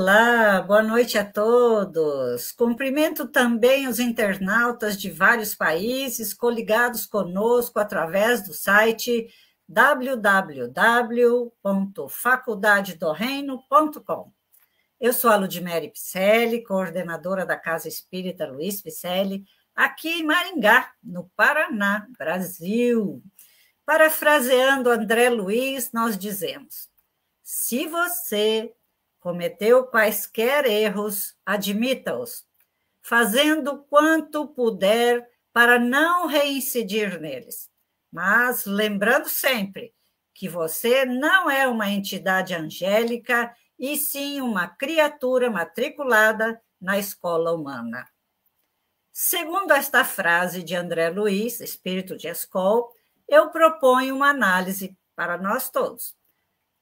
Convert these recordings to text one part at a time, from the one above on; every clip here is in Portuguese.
Olá, boa noite a todos. Cumprimento também os internautas de vários países coligados conosco através do site www.faculdadedoreino.com. Eu sou a Ludmere Picelli, coordenadora da Casa Espírita Luiz Picelli, aqui em Maringá, no Paraná, Brasil. Parafraseando André Luiz, nós dizemos: se você Cometeu quaisquer erros, admita-os, fazendo quanto puder para não reincidir neles. Mas lembrando sempre que você não é uma entidade angélica e sim uma criatura matriculada na escola humana. Segundo esta frase de André Luiz, espírito de Escola, eu proponho uma análise para nós todos.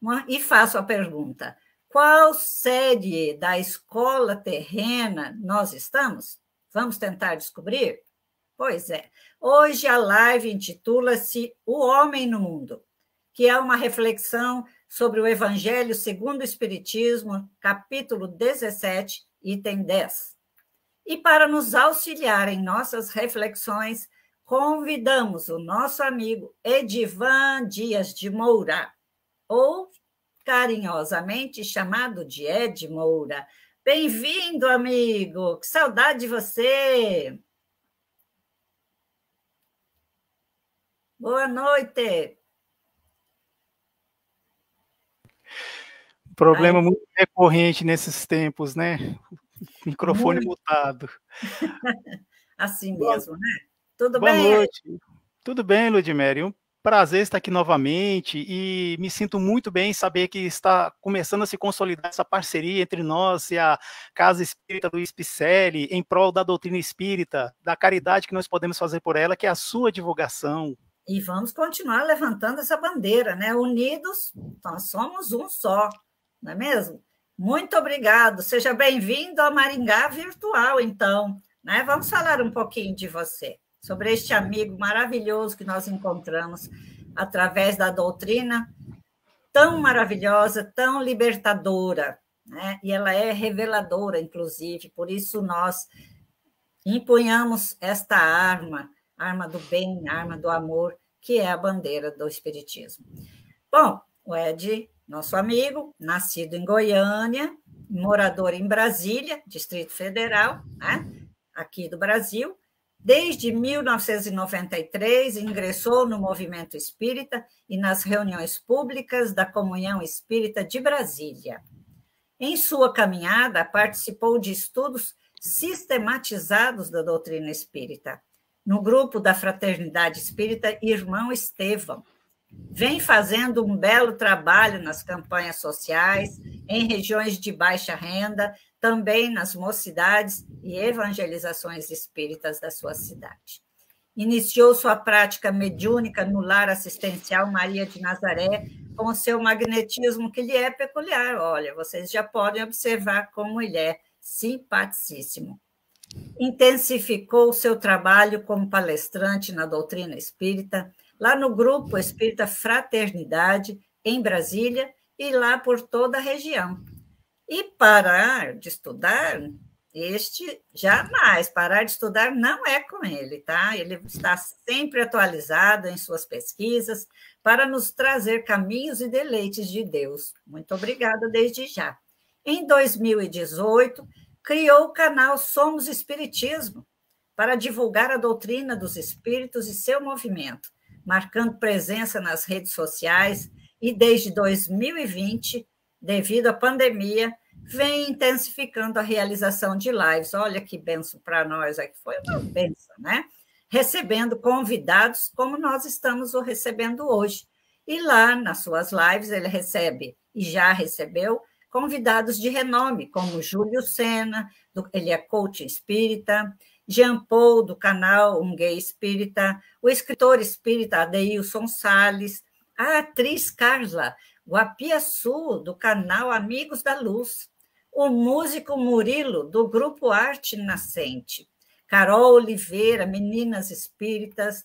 Uma, e faço a pergunta: qual sede da escola terrena nós estamos? Vamos tentar descobrir? Pois é. Hoje a live intitula-se O Homem no Mundo, que é uma reflexão sobre o Evangelho segundo o Espiritismo, capítulo 17, item 10. E para nos auxiliar em nossas reflexões, convidamos o nosso amigo Edivan Dias de Moura, ou carinhosamente chamado de Ed Moura. Bem-vindo, amigo! Que saudade de você! Boa noite! Problema Ai. muito recorrente nesses tempos, né? Microfone muito. mutado. assim mesmo, né? Tudo Boa bem? Boa noite. Tudo bem, Ludmere? Um prazer estar aqui novamente e me sinto muito bem saber que está começando a se consolidar essa parceria entre nós e a Casa Espírita Luiz Picelli em prol da doutrina espírita, da caridade que nós podemos fazer por ela, que é a sua divulgação. E vamos continuar levantando essa bandeira, né? Unidos, nós somos um só, não é mesmo? Muito obrigado. Seja bem-vindo ao Maringá Virtual, então. Né? Vamos falar um pouquinho de você sobre este amigo maravilhoso que nós encontramos através da doutrina tão maravilhosa, tão libertadora, né? E ela é reveladora, inclusive, por isso nós empunhamos esta arma, arma do bem, arma do amor, que é a bandeira do espiritismo. Bom, o Ed, nosso amigo, nascido em Goiânia, morador em Brasília, Distrito Federal, né? aqui do Brasil, Desde 1993, ingressou no movimento espírita e nas reuniões públicas da Comunhão Espírita de Brasília. Em sua caminhada, participou de estudos sistematizados da doutrina espírita, no grupo da Fraternidade Espírita Irmão Estevão. Vem fazendo um belo trabalho nas campanhas sociais em regiões de baixa renda, também nas mocidades e evangelizações espíritas da sua cidade. Iniciou sua prática mediúnica no lar assistencial Maria de Nazaré, com seu magnetismo que lhe é peculiar. Olha, vocês já podem observar como ele é simpaticíssimo. Intensificou seu trabalho como palestrante na doutrina espírita, lá no Grupo Espírita Fraternidade, em Brasília, e lá por toda a região. E parar de estudar, este jamais, parar de estudar não é com ele, tá? Ele está sempre atualizado em suas pesquisas para nos trazer caminhos e deleites de Deus. Muito obrigada desde já. Em 2018, criou o canal Somos Espiritismo para divulgar a doutrina dos espíritos e seu movimento, marcando presença nas redes sociais, e desde 2020, devido à pandemia, vem intensificando a realização de lives. Olha que benção para nós aqui, foi uma benção, né? Recebendo convidados como nós estamos o recebendo hoje. E lá nas suas lives ele recebe e já recebeu convidados de renome, como Júlio Sena, do, ele é coach espírita, Jean Paul, do canal Um Gay Espírita, o escritor espírita Adeilson Sales, a atriz Carla Guapiaçu, do canal Amigos da Luz, o músico Murilo, do grupo Arte Nascente, Carol Oliveira, Meninas Espíritas,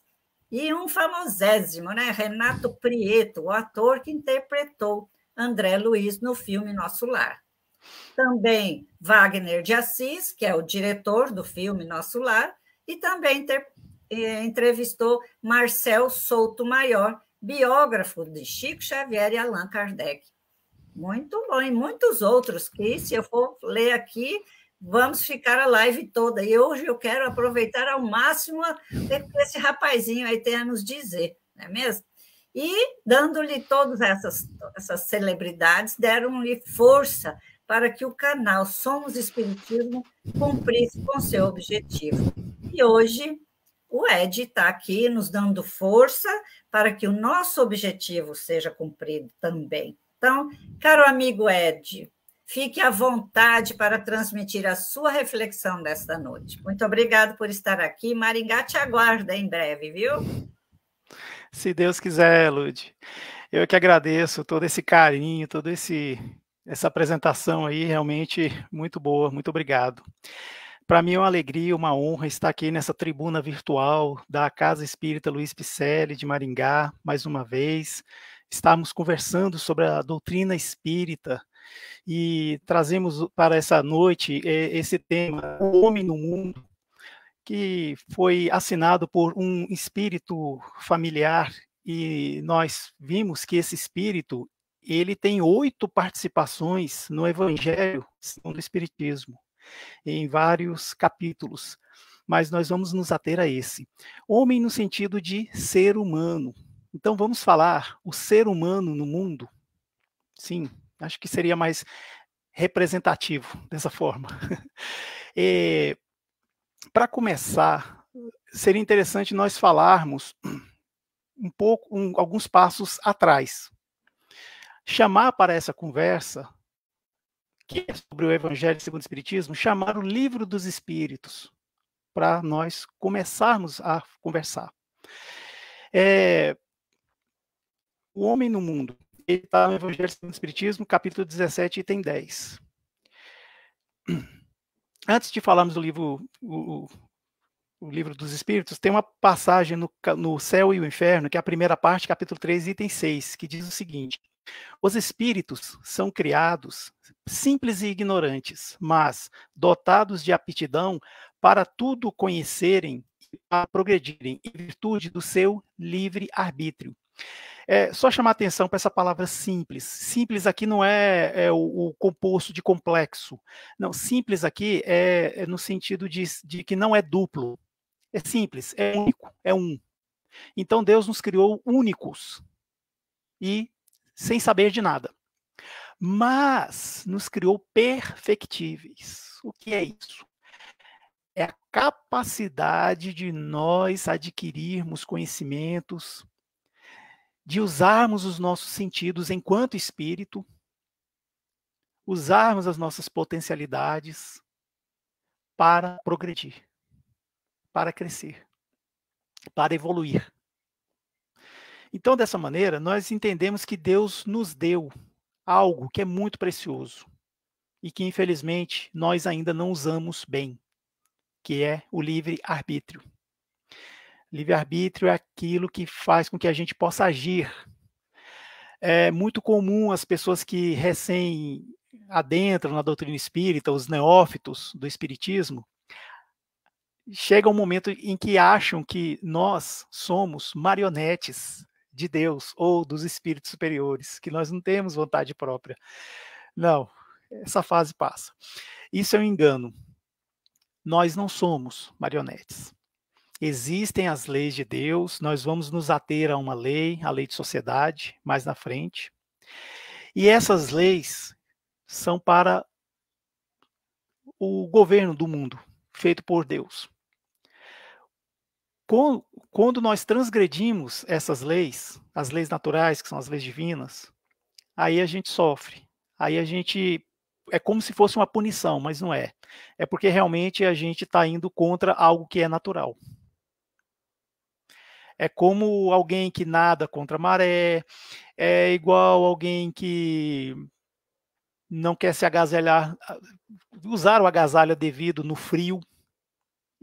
e um famosésimo, né? Renato Prieto, o ator que interpretou André Luiz no filme Nosso Lar. Também Wagner de Assis, que é o diretor do filme Nosso Lar, e também eh, entrevistou Marcel Souto Maior, biógrafo de Chico Xavier e Allan Kardec. Muito bom, e muitos outros que, se eu for ler aqui, vamos ficar a live toda. E hoje eu quero aproveitar ao máximo o que esse rapazinho aí tem a nos dizer, não é mesmo? E dando-lhe todas essas, essas celebridades, deram-lhe força para que o canal Somos Espiritismo cumprisse com seu objetivo. E hoje o Ed está aqui nos dando força para que o nosso objetivo seja cumprido também. Então, caro amigo Ed, fique à vontade para transmitir a sua reflexão desta noite. Muito obrigado por estar aqui. Maringá te aguarda em breve, viu? Se Deus quiser, Lud. Eu que agradeço todo esse carinho, todo esse essa apresentação aí, realmente muito boa. Muito obrigado. Para mim é uma alegria, uma honra estar aqui nessa tribuna virtual da Casa Espírita Luiz Picelli de Maringá, mais uma vez. Estamos conversando sobre a doutrina espírita e trazemos para essa noite eh, esse tema, O Homem no Mundo, que foi assinado por um espírito familiar e nós vimos que esse espírito ele tem oito participações no Evangelho segundo o Espiritismo em vários capítulos, mas nós vamos nos ater a esse. Homem no sentido de ser humano. Então vamos falar o ser humano no mundo? Sim, acho que seria mais representativo dessa forma. é, eh, Para começar, seria interessante nós falarmos um pouco, um, alguns passos atrás. Chamar para essa conversa que é sobre o Evangelho segundo o Espiritismo, chamar o Livro dos Espíritos, para nós começarmos a conversar. É, o homem no mundo, ele está no Evangelho segundo o Espiritismo, capítulo 17, item 10. Antes de falarmos do livro, o, o livro dos Espíritos, tem uma passagem no, no Céu e o Inferno, que é a primeira parte, capítulo 3, item 6, que diz o seguinte: os espíritos são criados simples e ignorantes, mas dotados de aptidão para tudo conhecerem e progredirem em virtude do seu livre arbítrio. É, só chamar atenção para essa palavra simples. Simples aqui não é, é o, o, composto de complexo. Não, simples aqui é, é no sentido de, de que não é duplo. É simples, é único, é um. Então Deus nos criou únicos e sem saber de nada. Mas nos criou perfectíveis. O que é isso? É a capacidade de nós adquirirmos conhecimentos, de usarmos os nossos sentidos enquanto espírito, usarmos as nossas potencialidades para progredir, para crescer, para evoluir. Então, dessa maneira, nós entendemos que Deus nos deu algo que é muito precioso e que, infelizmente, nós ainda não usamos bem, que é o livre-arbítrio. Livre-arbítrio é aquilo que faz com que a gente possa agir. É muito comum as pessoas que recém adentram na doutrina espírita, os neófitos do espiritismo, chega um momento em que acham que nós somos marionetes de Deus ou dos espíritos superiores, que nós não temos vontade própria. Não, essa fase passa. Isso é um engano. Nós não somos marionetes. Existem as leis de Deus, nós vamos nos ater a uma lei, a lei de sociedade, mais na frente. E essas leis são para o governo do mundo, feito por Deus. Com, quando nós transgredimos essas leis, as leis naturais, que são as leis divinas, aí a gente sofre. Aí a gente. É como se fosse uma punição, mas não é. É porque realmente a gente está indo contra algo que é natural. É como alguém que nada contra a maré, é igual alguém que não quer se agasalhar, usar o agasalho devido no frio.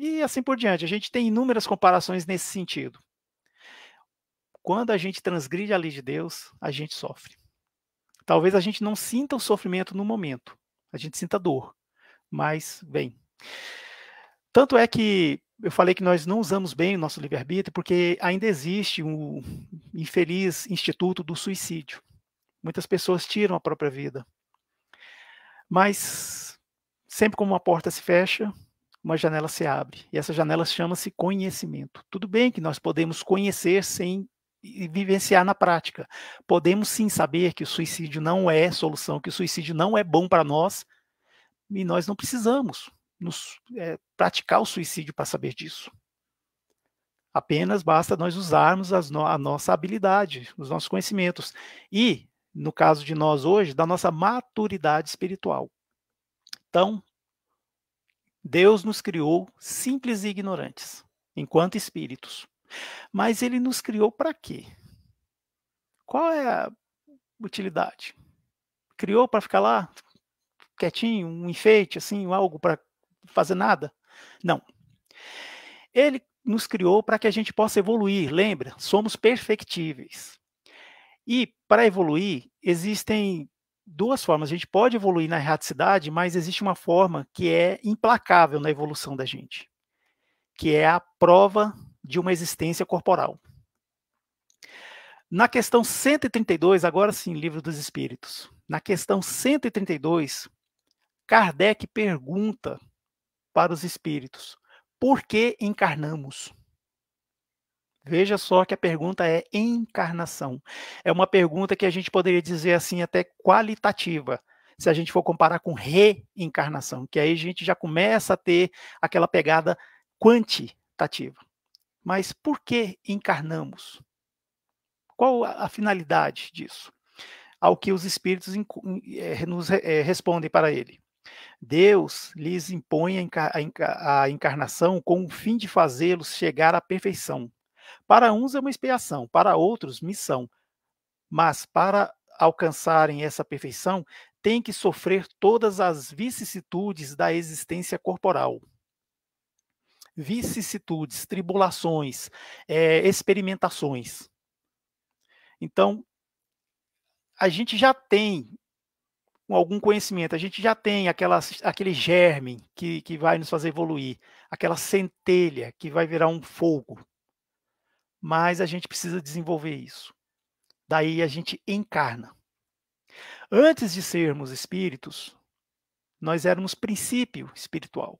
E assim por diante. A gente tem inúmeras comparações nesse sentido. Quando a gente transgride a lei de Deus, a gente sofre. Talvez a gente não sinta o sofrimento no momento, a gente sinta dor, mas bem Tanto é que eu falei que nós não usamos bem o nosso livre-arbítrio, porque ainda existe um infeliz instituto do suicídio. Muitas pessoas tiram a própria vida. Mas sempre como uma porta se fecha, uma janela se abre. E essa janela chama-se conhecimento. Tudo bem que nós podemos conhecer sem vivenciar na prática. Podemos sim saber que o suicídio não é solução, que o suicídio não é bom para nós, e nós não precisamos nos, é, praticar o suicídio para saber disso. Apenas basta nós usarmos no, a nossa habilidade, os nossos conhecimentos. E, no caso de nós hoje, da nossa maturidade espiritual. Então, Deus nos criou simples e ignorantes, enquanto espíritos. Mas ele nos criou para quê? Qual é a utilidade? Criou para ficar lá quietinho, um enfeite, assim, algo para fazer nada? Não. Ele nos criou para que a gente possa evoluir, lembra? Somos perfectíveis. E para evoluir, existem duas formas. A gente pode evoluir na erraticidade, mas existe uma forma que é implacável na evolução da gente, que é a prova de uma existência corporal. Na questão 132, agora sim, Livro dos Espíritos. Na questão 132, Kardec pergunta para os espíritos: por que encarnamos? Veja só que a pergunta é encarnação. É uma pergunta que a gente poderia dizer assim até qualitativa, se a gente for comparar com reencarnação, que aí a gente já começa a ter aquela pegada quantitativa. Mas por que encarnamos? Qual a finalidade disso? Ao que os espíritos eh, nos eh, respondem para ele. Deus lhes impõe a encarnação com o fim de fazê-los chegar à perfeição, para uns é uma expiação, para outros, missão. Mas para alcançarem essa perfeição, têm que sofrer todas as vicissitudes da existência corporal. Vicissitudes, tribulações, é, experimentações. Então, a gente já tem algum conhecimento, a gente já tem aquela, aquele germe que, que vai nos fazer evoluir, aquela centelha que vai virar um fogo mas a gente precisa desenvolver isso. Daí a gente encarna. Antes de sermos espíritos, nós éramos princípio espiritual.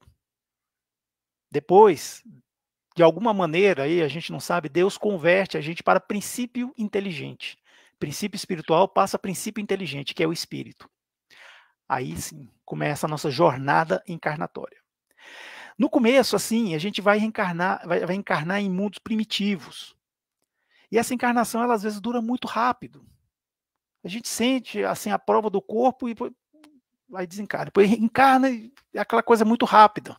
Depois, de alguma maneira, aí a gente não sabe, Deus converte a gente para princípio inteligente. Princípio espiritual passa a princípio inteligente, que é o espírito. Aí sim começa a nossa jornada encarnatória. No começo, assim, a gente vai reencarnar, vai, vai encarnar em mundos primitivos. E essa encarnação, ela às vezes dura muito rápido. A gente sente assim a prova do corpo e vai desencarna. Depois encarna é aquela coisa muito rápida.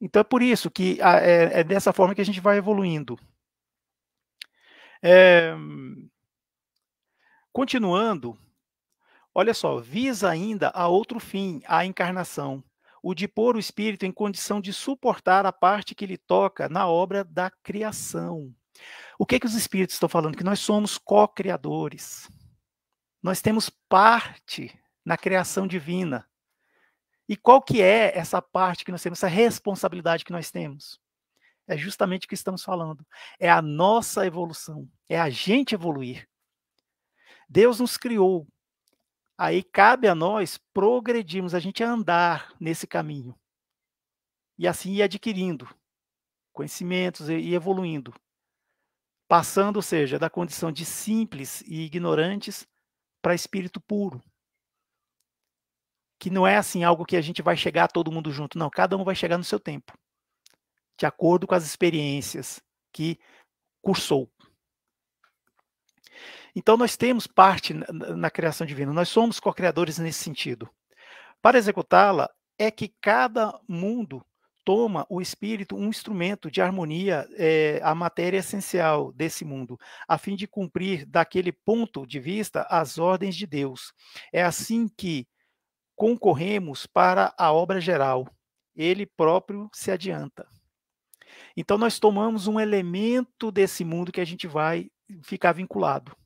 Então é por isso que ah, é, é dessa forma que a gente vai evoluindo. É, continuando, olha só, visa ainda a outro fim, a encarnação, o de pôr o espírito em condição de suportar a parte que lhe toca na obra da criação. O que, é que os espíritos estão falando? Que nós somos co-criadores. Nós temos parte na criação divina. E qual que é essa parte que nós temos, essa responsabilidade que nós temos? É justamente o que estamos falando. É a nossa evolução, é a gente evoluir. Deus nos criou Aí cabe a nós progredirmos, a gente andar nesse caminho. E assim ir adquirindo conhecimentos e evoluindo. Passando, ou seja, da condição de simples e ignorantes para espírito puro. Que não é assim algo que a gente vai chegar todo mundo junto, não. Cada um vai chegar no seu tempo, de acordo com as experiências que cursou. Então, nós temos parte na, na criação divina, nós somos co-criadores nesse sentido. Para executá-la, é que cada mundo toma o espírito um instrumento de harmonia é, a matéria essencial desse mundo, a fim de cumprir, daquele ponto de vista, as ordens de Deus. É assim que concorremos para a obra geral. Ele próprio se adianta. Então, nós tomamos um elemento desse mundo que a gente vai ficar vinculado.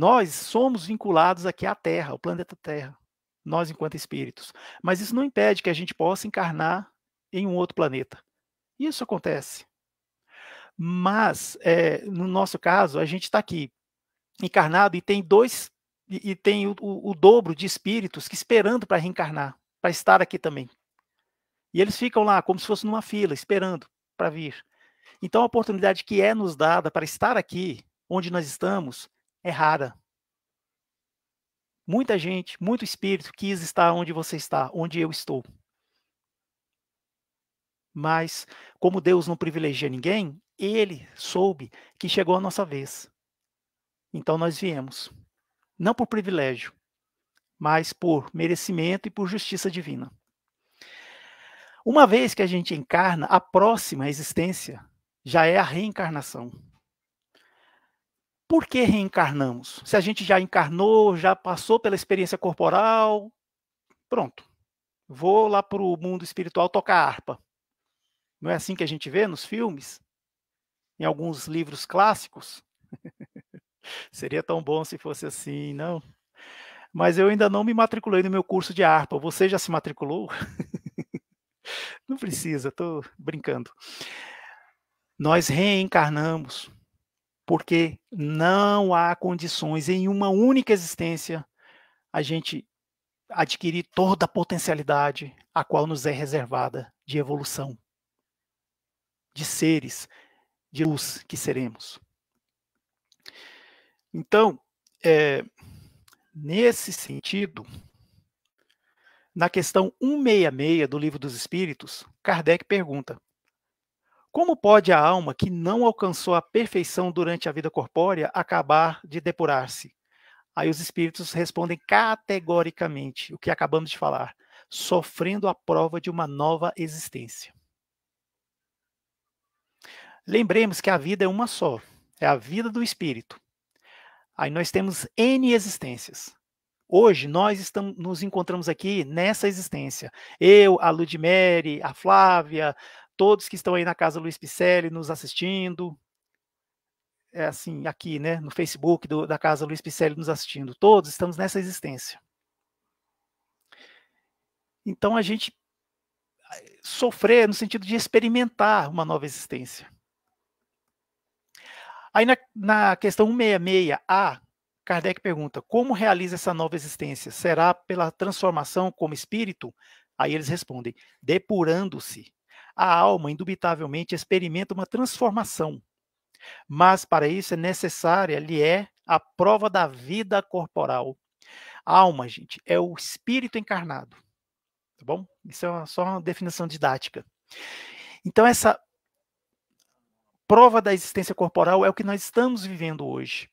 Nós somos vinculados aqui à Terra, ao planeta Terra, nós enquanto espíritos. Mas isso não impede que a gente possa encarnar em um outro planeta. Isso acontece. Mas, é, no nosso caso, a gente está aqui encarnado e tem dois, e, tem o, o dobro de espíritos que esperando para reencarnar, para estar aqui também. E eles ficam lá como se fosse numa fila, esperando para vir. Então, a oportunidade que é nos dada para estar aqui, onde nós estamos, é rara. Muita gente, muito espírito quis estar onde você está, onde eu estou. Mas, como Deus não privilegia ninguém, ele soube que chegou a nossa vez. Então nós viemos. Não por privilégio, mas por merecimento e por justiça divina. Uma vez que a gente encarna, a próxima existência já é a reencarnação por que reencarnamos? Se a gente já encarnou, já passou pela experiência corporal, pronto. Vou lá para o mundo espiritual tocar harpa. Não é assim que a gente vê nos filmes? Em alguns livros clássicos? Seria tão bom se fosse assim, não? Mas eu ainda não me matriculei no meu curso de harpa. Você já se matriculou? não precisa, estou brincando. Nós reencarnamos porque não há condições em uma única existência a gente adquirir toda a potencialidade a qual nos é reservada de evolução, de seres, de luz que seremos. Então, é, nesse sentido, na questão 166 do Livro dos Espíritos, Kardec pergunta: como pode a alma que não alcançou a perfeição durante a vida corpórea acabar de depurar-se? Aí os espíritos respondem categoricamente o que acabamos de falar, sofrendo a prova de uma nova existência. Lembremos que a vida é uma só, é a vida do espírito. Aí nós temos N existências. Hoje nós estamos, nos encontramos aqui nessa existência. Eu, a Ludmere, a Flávia, todos que estão aí na casa Luiz Picelli nos assistindo. É assim, aqui, né, no Facebook do, da casa Luiz Picelli nos assistindo. Todos estamos nessa existência. Então a gente sofrer no sentido de experimentar uma nova existência. Aí na, na questão 166A, Kardec pergunta: como realiza essa nova existência? Será pela transformação como espírito? Aí eles respondem: depurando-se a alma, indubitavelmente, experimenta uma transformação. Mas para isso é necessária, lhe é a prova da vida corporal. A alma, gente, é o espírito encarnado. Tá bom? Isso é uma, só uma definição didática. Então, essa prova da existência corporal é o que nós estamos vivendo hoje.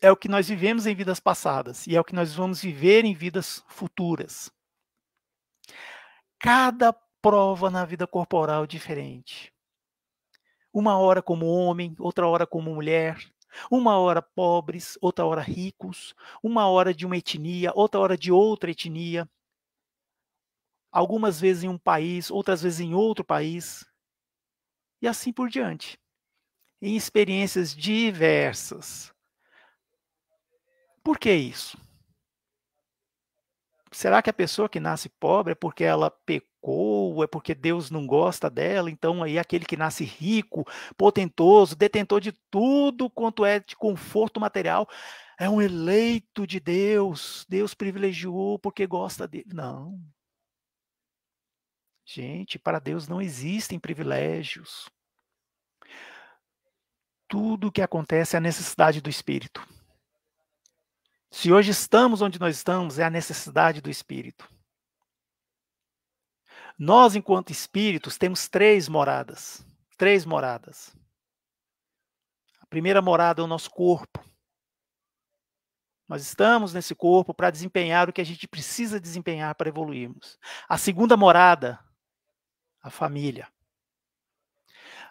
É o que nós vivemos em vidas passadas e é o que nós vamos viver em vidas futuras. Cada prova na vida corporal diferente. Uma hora como homem, outra hora como mulher, uma hora pobres, outra hora ricos, uma hora de uma etnia, outra hora de outra etnia, algumas vezes em um país, outras vezes em outro país, e assim por diante. Em experiências diversas. Por que isso? Será que a pessoa que nasce pobre é porque ela pecou? pecou, é porque Deus não gosta dela, então aí aquele que nasce rico, potentoso, detentor de tudo quanto é de conforto material, é um eleito de Deus, Deus privilegiou porque gosta dele. Não. Gente, para Deus não existem privilégios. Tudo o que acontece é a necessidade do Espírito. Se hoje estamos onde nós estamos, é a necessidade do Espírito. Nós, enquanto espíritos, temos três moradas. Três moradas. A primeira morada é o nosso corpo. Nós estamos nesse corpo para desempenhar o que a gente precisa desempenhar para evoluirmos. A segunda morada, a família.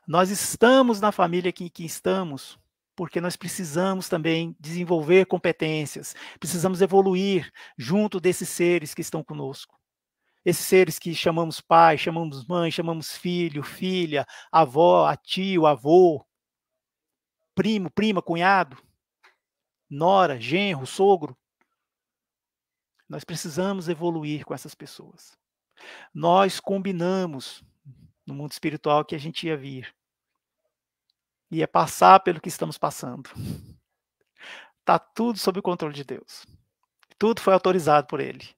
Nós estamos na família que, que estamos porque nós precisamos também desenvolver competências, precisamos evoluir junto desses seres que estão conosco esses seres que chamamos pai, chamamos mãe, chamamos filho, filha, avó, tio, avô, primo, prima, cunhado, nora, genro, sogro. Nós precisamos evoluir com essas pessoas. Nós combinamos no mundo espiritual que a gente ia vir. Ia passar pelo que estamos passando. Está tudo sob o controle de Deus. Tudo foi autorizado por Ele.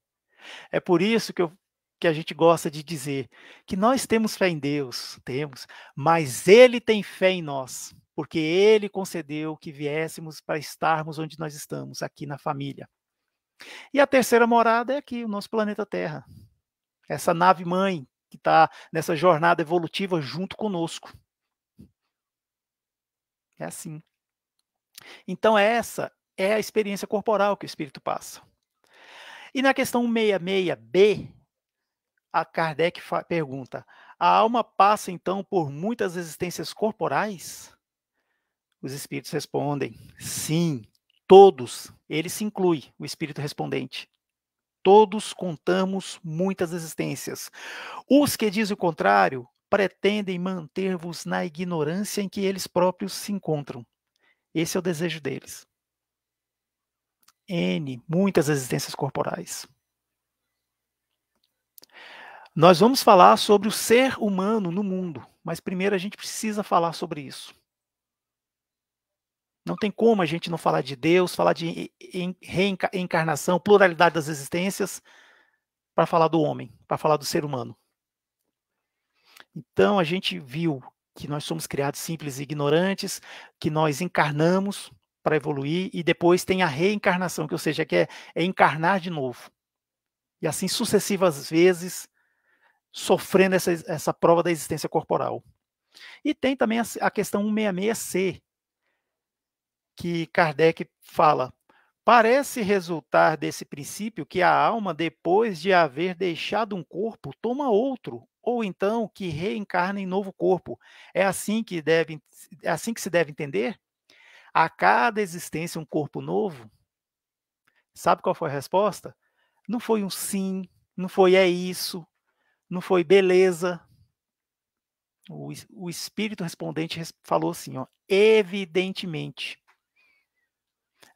É por isso que eu que a gente gosta de dizer, que nós temos fé em Deus, temos, mas Ele tem fé em nós, porque Ele concedeu que viéssemos para estarmos onde nós estamos, aqui na família. E a terceira morada é aqui, o nosso planeta Terra, essa nave mãe que está nessa jornada evolutiva junto conosco. É assim. Então, essa é a experiência corporal que o espírito passa. E na questão 66b, a Kardec pergunta: a alma passa então por muitas existências corporais? Os espíritos respondem: sim, todos. Ele se inclui, o espírito respondente. Todos contamos muitas existências. Os que dizem o contrário pretendem manter-vos na ignorância em que eles próprios se encontram. Esse é o desejo deles. N, muitas existências corporais. Nós vamos falar sobre o ser humano no mundo, mas primeiro a gente precisa falar sobre isso. Não tem como a gente não falar de Deus, falar de reencarnação, pluralidade das existências, para falar do homem, para falar do ser humano. Então a gente viu que nós somos criados simples e ignorantes, que nós encarnamos para evoluir e depois tem a reencarnação, que ou seja, que é, é encarnar de novo. E assim sucessivas vezes sofrendo essa, essa prova da existência corporal. E tem também a, a questão 166C, que Kardec fala. Parece resultar desse princípio que a alma, depois de haver deixado um corpo, toma outro, ou então que reencarna em novo corpo. É assim que deve, é assim que se deve entender? A cada existência um corpo novo? Sabe qual foi a resposta? Não foi um sim, não foi é isso, não foi beleza. O, o espírito respondente falou assim, ó, evidentemente.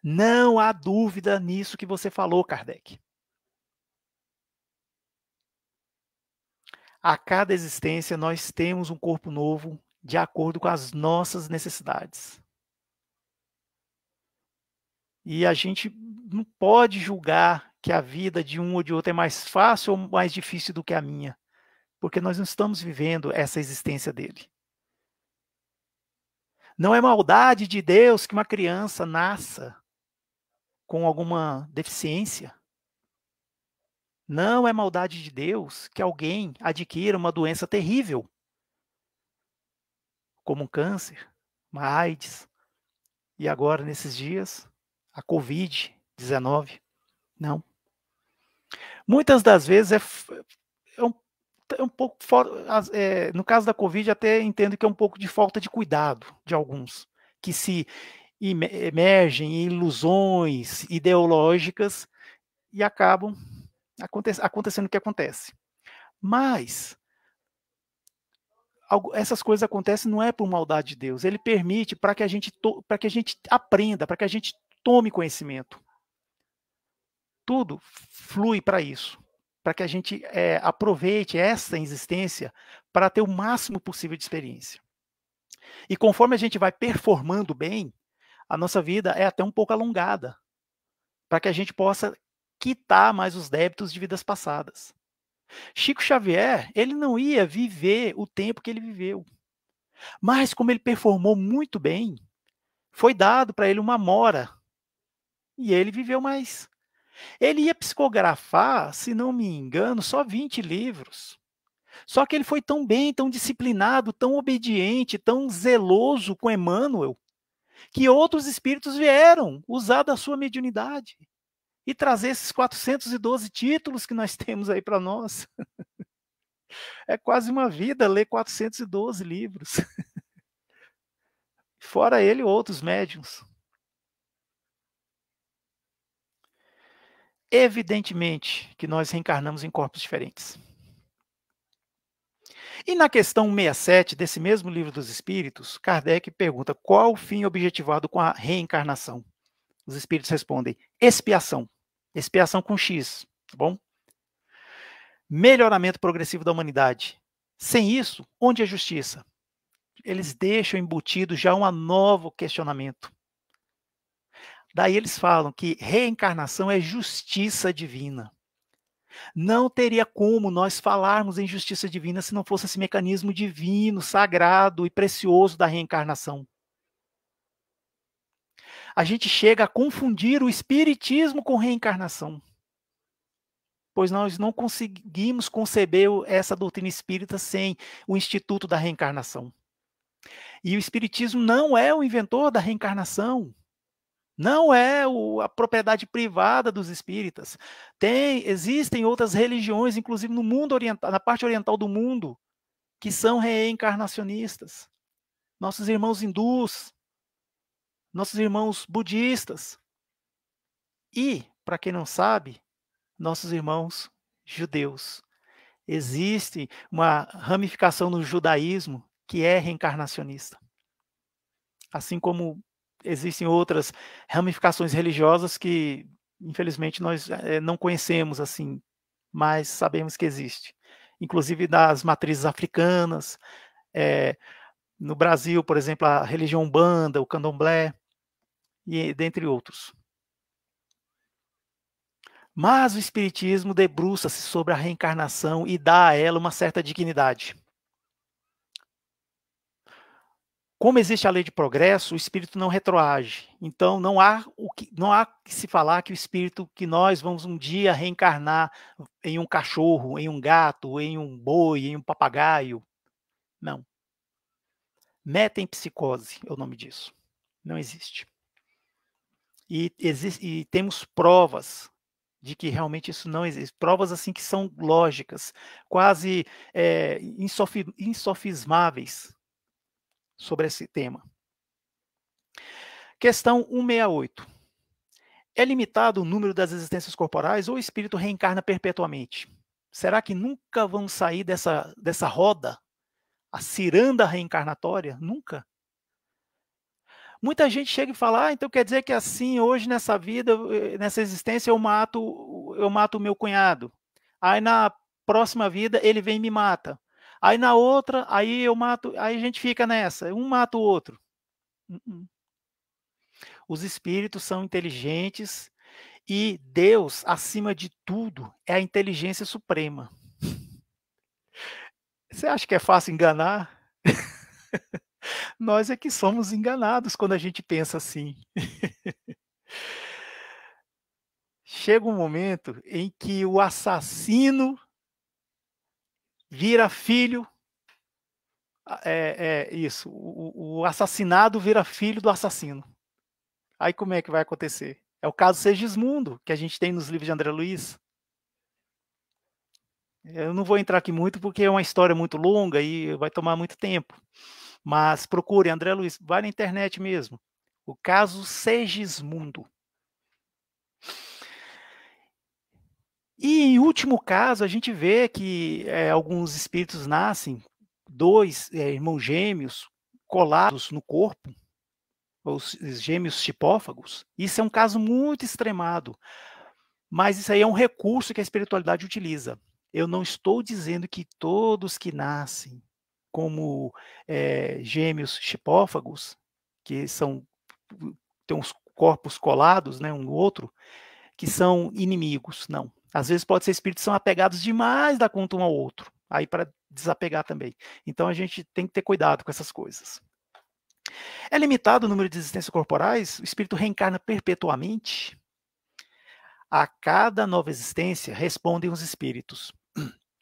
Não há dúvida nisso que você falou, Kardec. A cada existência nós temos um corpo novo de acordo com as nossas necessidades. E a gente não pode julgar que a vida de um ou de outro é mais fácil ou mais difícil do que a minha, porque nós não estamos vivendo essa existência dele. Não é maldade de Deus que uma criança nasça com alguma deficiência. Não é maldade de Deus que alguém adquira uma doença terrível, como um câncer, uma AIDS, e agora, nesses dias, a Covid-19. Não. Muitas das vezes é, é, um, é um, pouco fora. É, no caso da Covid, até entendo que é um pouco de falta de cuidado de alguns que se emergem em ilusões ideológicas e acabam aconte acontecendo o que acontece. Mas essas coisas acontecem não é por maldade de Deus. Ele permite para que a gente para que a gente aprenda, para que a gente tome conhecimento tudo flui para isso, para que a gente é, aproveite essa existência para ter o máximo possível de experiência. E conforme a gente vai performando bem, a nossa vida é até um pouco alongada, para que a gente possa quitar mais os débitos de vidas passadas. Chico Xavier, ele não ia viver o tempo que ele viveu. Mas como ele performou muito bem, foi dado para ele uma mora. E ele viveu mais. Ele ia psicografar, se não me engano, só 20 livros. Só que ele foi tão bem, tão disciplinado, tão obediente, tão zeloso com Emmanuel, que outros espíritos vieram usar da sua mediunidade e trazer esses 412 títulos que nós temos aí para nós. É quase uma vida ler 412 livros. Fora ele, outros médiums. evidentemente que nós reencarnamos em corpos diferentes. E na questão 67 desse mesmo livro dos Espíritos, Kardec pergunta qual o fim objetivado com a reencarnação. Os Espíritos respondem: expiação. Expiação com X, tá bom? Melhoramento progressivo da humanidade. Sem isso, onde é justiça? Eles deixam embutido já um novo questionamento. Daí eles falam que reencarnação é justiça divina. Não teria como nós falarmos em justiça divina se não fosse esse mecanismo divino, sagrado e precioso da reencarnação. A gente chega a confundir o espiritismo com reencarnação, pois nós não conseguimos conceber essa doutrina espírita sem o instituto da reencarnação. E o espiritismo não é o inventor da reencarnação. Não é o, a propriedade privada dos espíritas. Tem, existem outras religiões, inclusive no mundo oriental, na parte oriental do mundo, que são reencarnacionistas. Nossos irmãos hindus, nossos irmãos budistas e, para quem não sabe, nossos irmãos judeus. Existe uma ramificação no judaísmo que é reencarnacionista. Assim como existem outras ramificações religiosas que, infelizmente, nós é, não conhecemos assim, mas sabemos que existe. Inclusive das matrizes africanas, é, no Brasil, por exemplo, a religião umbanda, o candomblé, e dentre outros. Mas o Espiritismo debruça-se sobre a reencarnação e dá a ela uma certa dignidade. como existe a lei de progresso, o espírito não retroage. Então não há o que não há que se falar que o espírito que nós vamos um dia reencarnar em um cachorro, em um gato, em um boi, em um papagaio. Não. Meta em psicose é o nome disso. Não existe. E, existe, e temos provas de que realmente isso não existe. Provas assim que são lógicas, quase é, insofismáveis sobre esse tema. Questão 168. É limitado o número das existências corporais ou o espírito reencarna perpetuamente? Será que nunca vamos sair dessa, dessa roda, a ciranda reencarnatória? Nunca? Muita gente chega e fala: ah, então quer dizer que assim, hoje nessa vida, nessa existência, eu mato eu mato o meu cunhado. Aí na próxima vida ele vem e me mata. Aí na outra, aí eu mato, aí a gente fica nessa, um mata o outro. Uh-uh. Os espíritos são inteligentes e Deus, acima de tudo, é a inteligência suprema. Você acha que é fácil enganar? Nós é que somos enganados quando a gente pensa assim. Chega um momento em que o assassino vira filho. É, é isso. O, o assassinado vira filho do assassino. Aí como é que vai acontecer? É o caso Segismundo, que a gente tem nos livros de André Luiz. Eu não vou entrar aqui muito porque é uma história muito longa e vai tomar muito tempo. Mas procure André Luiz, vai na internet mesmo. O caso Segismundo. E em último caso, a gente vê que é, alguns espíritos nascem, dois é, irmãos gêmeos colados no corpo, os gêmeos tipófagos. Isso é um caso muito extremado, mas isso aí é um recurso que a espiritualidade utiliza. Eu não estou dizendo que todos que nascem como é, gêmeos tipófagos, que são têm os corpos colados, né, um no outro, que são inimigos, não. Às vezes pode ser espíritos que são apegados demais da conta um ao outro, aí para desapegar também. Então a gente tem que ter cuidado com essas coisas. É limitado o número de existências corporais? O espírito reencarna perpetuamente? A cada nova existência respondem os espíritos.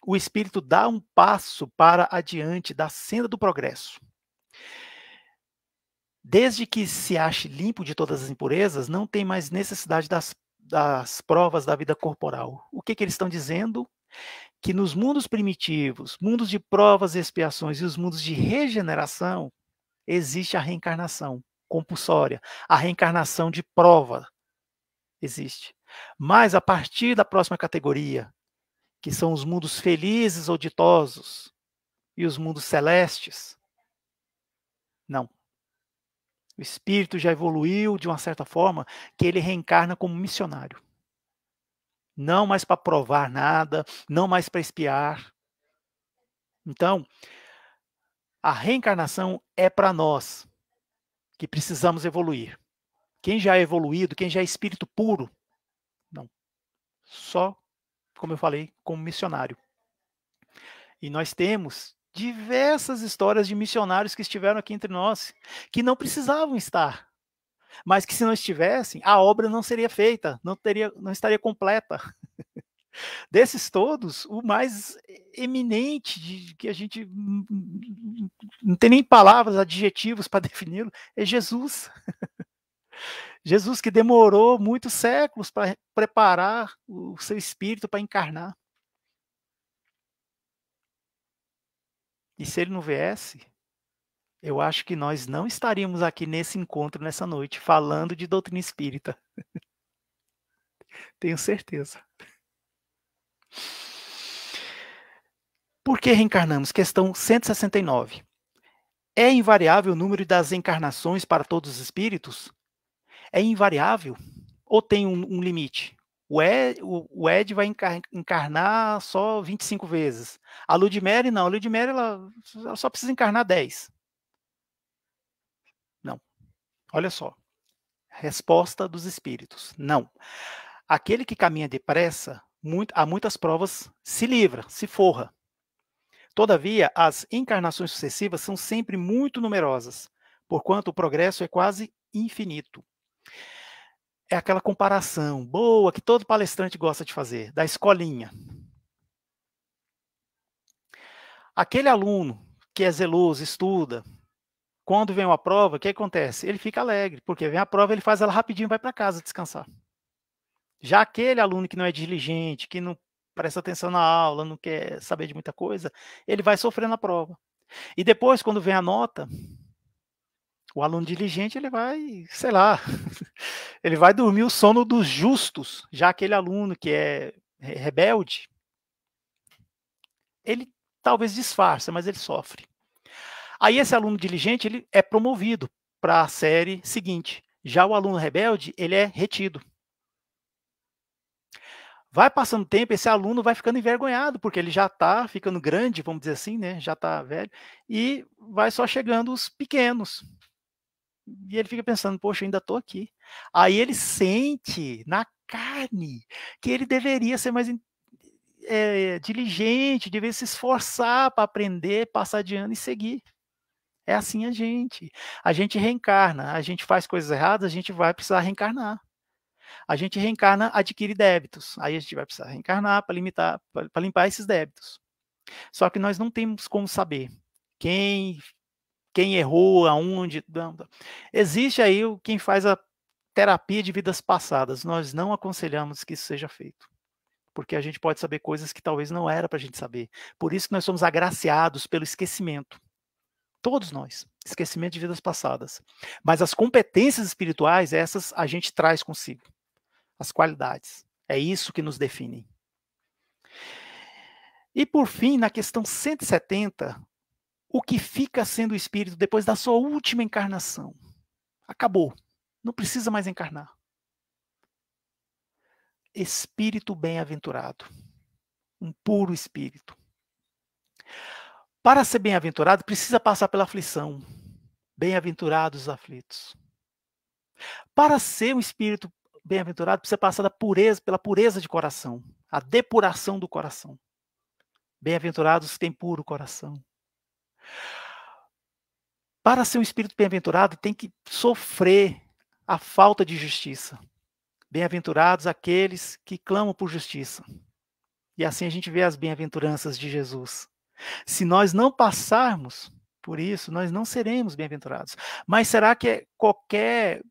O espírito dá um passo para adiante da senda do progresso. Desde que se ache limpo de todas as impurezas, não tem mais necessidade das das provas da vida corporal. O que, que eles estão dizendo? Que nos mundos primitivos, mundos de provas e expiações e os mundos de regeneração, existe a reencarnação compulsória, a reencarnação de prova existe. Mas a partir da próxima categoria, que são os mundos felizes ou ditosos e os mundos celestes, não o espírito já evoluiu de uma certa forma que ele reencarna como missionário. Não mais para provar nada, não mais para espiar. Então, a reencarnação é para nós que precisamos evoluir. Quem já é evoluído, quem já é espírito puro, não. Só, como eu falei, como missionário. E nós temos diversas histórias de missionários que estiveram aqui entre nós, que não precisavam estar, mas que se não estivessem, a obra não seria feita, não, teria, não estaria completa. Desses todos, o mais eminente, de, que a gente não tem nem palavras, adjetivos para defini-lo, é Jesus. Jesus que demorou muitos séculos para preparar o seu espírito para encarnar. E se ele não viesse, eu acho que nós não estaríamos aqui nesse encontro, nessa noite, falando de doutrina espírita. Tenho certeza. Por que reencarnamos? Questão 169. É invariável o número das encarnações para todos os espíritos? É invariável ou tem um, um limite? O Ed, o Ed vai encarnar só 25 vezes. A Ludmere, não. A Ludmere, ela, ela só precisa encarnar 10. Não. Olha só. Resposta dos espíritos. Não. Aquele que caminha depressa, muito, há muitas provas, se livra, se forra. Todavia, as encarnações sucessivas são sempre muito numerosas, porquanto o progresso é quase infinito é aquela comparação boa que todo palestrante gosta de fazer, da escolinha. Aquele aluno que é zeloso, estuda, quando vem uma prova, o que acontece? Ele fica alegre, porque vem a prova, ele faz ela rapidinho, vai para casa descansar. Já aquele aluno que não é diligente, que não presta atenção na aula, não quer saber de muita coisa, ele vai sofrer na prova. E depois, quando vem a nota, o aluno diligente, ele vai, sei lá, ele vai dormir o sono dos justos, já aquele aluno que é rebelde, ele talvez disfarça, mas ele sofre. Aí esse aluno diligente, ele é promovido para a série seguinte. Já o aluno rebelde, ele é retido. Vai passando tempo, esse aluno vai ficando envergonhado, porque ele já está ficando grande, vamos dizer assim, né? Já está velho, e vai só chegando os pequenos, e ele fica pensando, poxa, ainda estou aqui. Aí ele sente na carne que ele deveria ser mais é, diligente, deveria se esforçar para aprender, passar de ano e seguir. É assim a gente. A gente reencarna, a gente faz coisas erradas, a gente vai precisar reencarnar. A gente reencarna, adquire débitos. Aí a gente vai precisar reencarnar para limitar, para limpar esses débitos. Só que nós não temos como saber quem quem errou, aonde. Existe aí quem faz a terapia de vidas passadas. Nós não aconselhamos que isso seja feito. Porque a gente pode saber coisas que talvez não era para a gente saber. Por isso que nós somos agraciados pelo esquecimento. Todos nós. Esquecimento de vidas passadas. Mas as competências espirituais, essas a gente traz consigo. As qualidades. É isso que nos define. E por fim, na questão 170, o que fica sendo o espírito depois da sua última encarnação. Acabou. Não precisa mais encarnar. Espírito bem-aventurado. Um puro espírito. Para ser bem-aventurado, precisa passar pela aflição. Bem-aventurados os aflitos. Para ser um espírito bem-aventurado, precisa passar da pureza, pela pureza de coração, a depuração do coração. Bem-aventurados têm puro coração. Para ser um espírito bem-aventurado, tem que sofrer a falta de justiça. Bem-aventurados aqueles que clamam por justiça. E assim a gente vê as bem-aventuranças de Jesus. Se nós não passarmos por isso, nós não seremos bem-aventurados. Mas será que é qualquer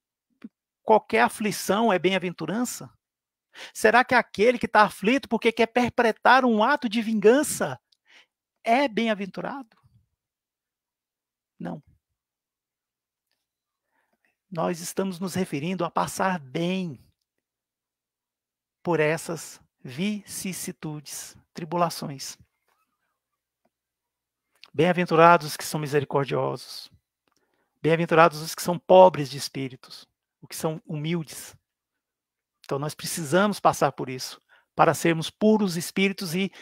qualquer aflição é bem-aventurança? Será que aquele que está aflito porque quer perpetrar um ato de vingança é bem-aventurado? Não. Nós estamos nos referindo a passar bem por essas vicissitudes, tribulações. Bem-aventurados os que são misericordiosos. Bem-aventurados os que são pobres de espíritos, os que são humildes. Então nós precisamos passar por isso para sermos puros espíritos e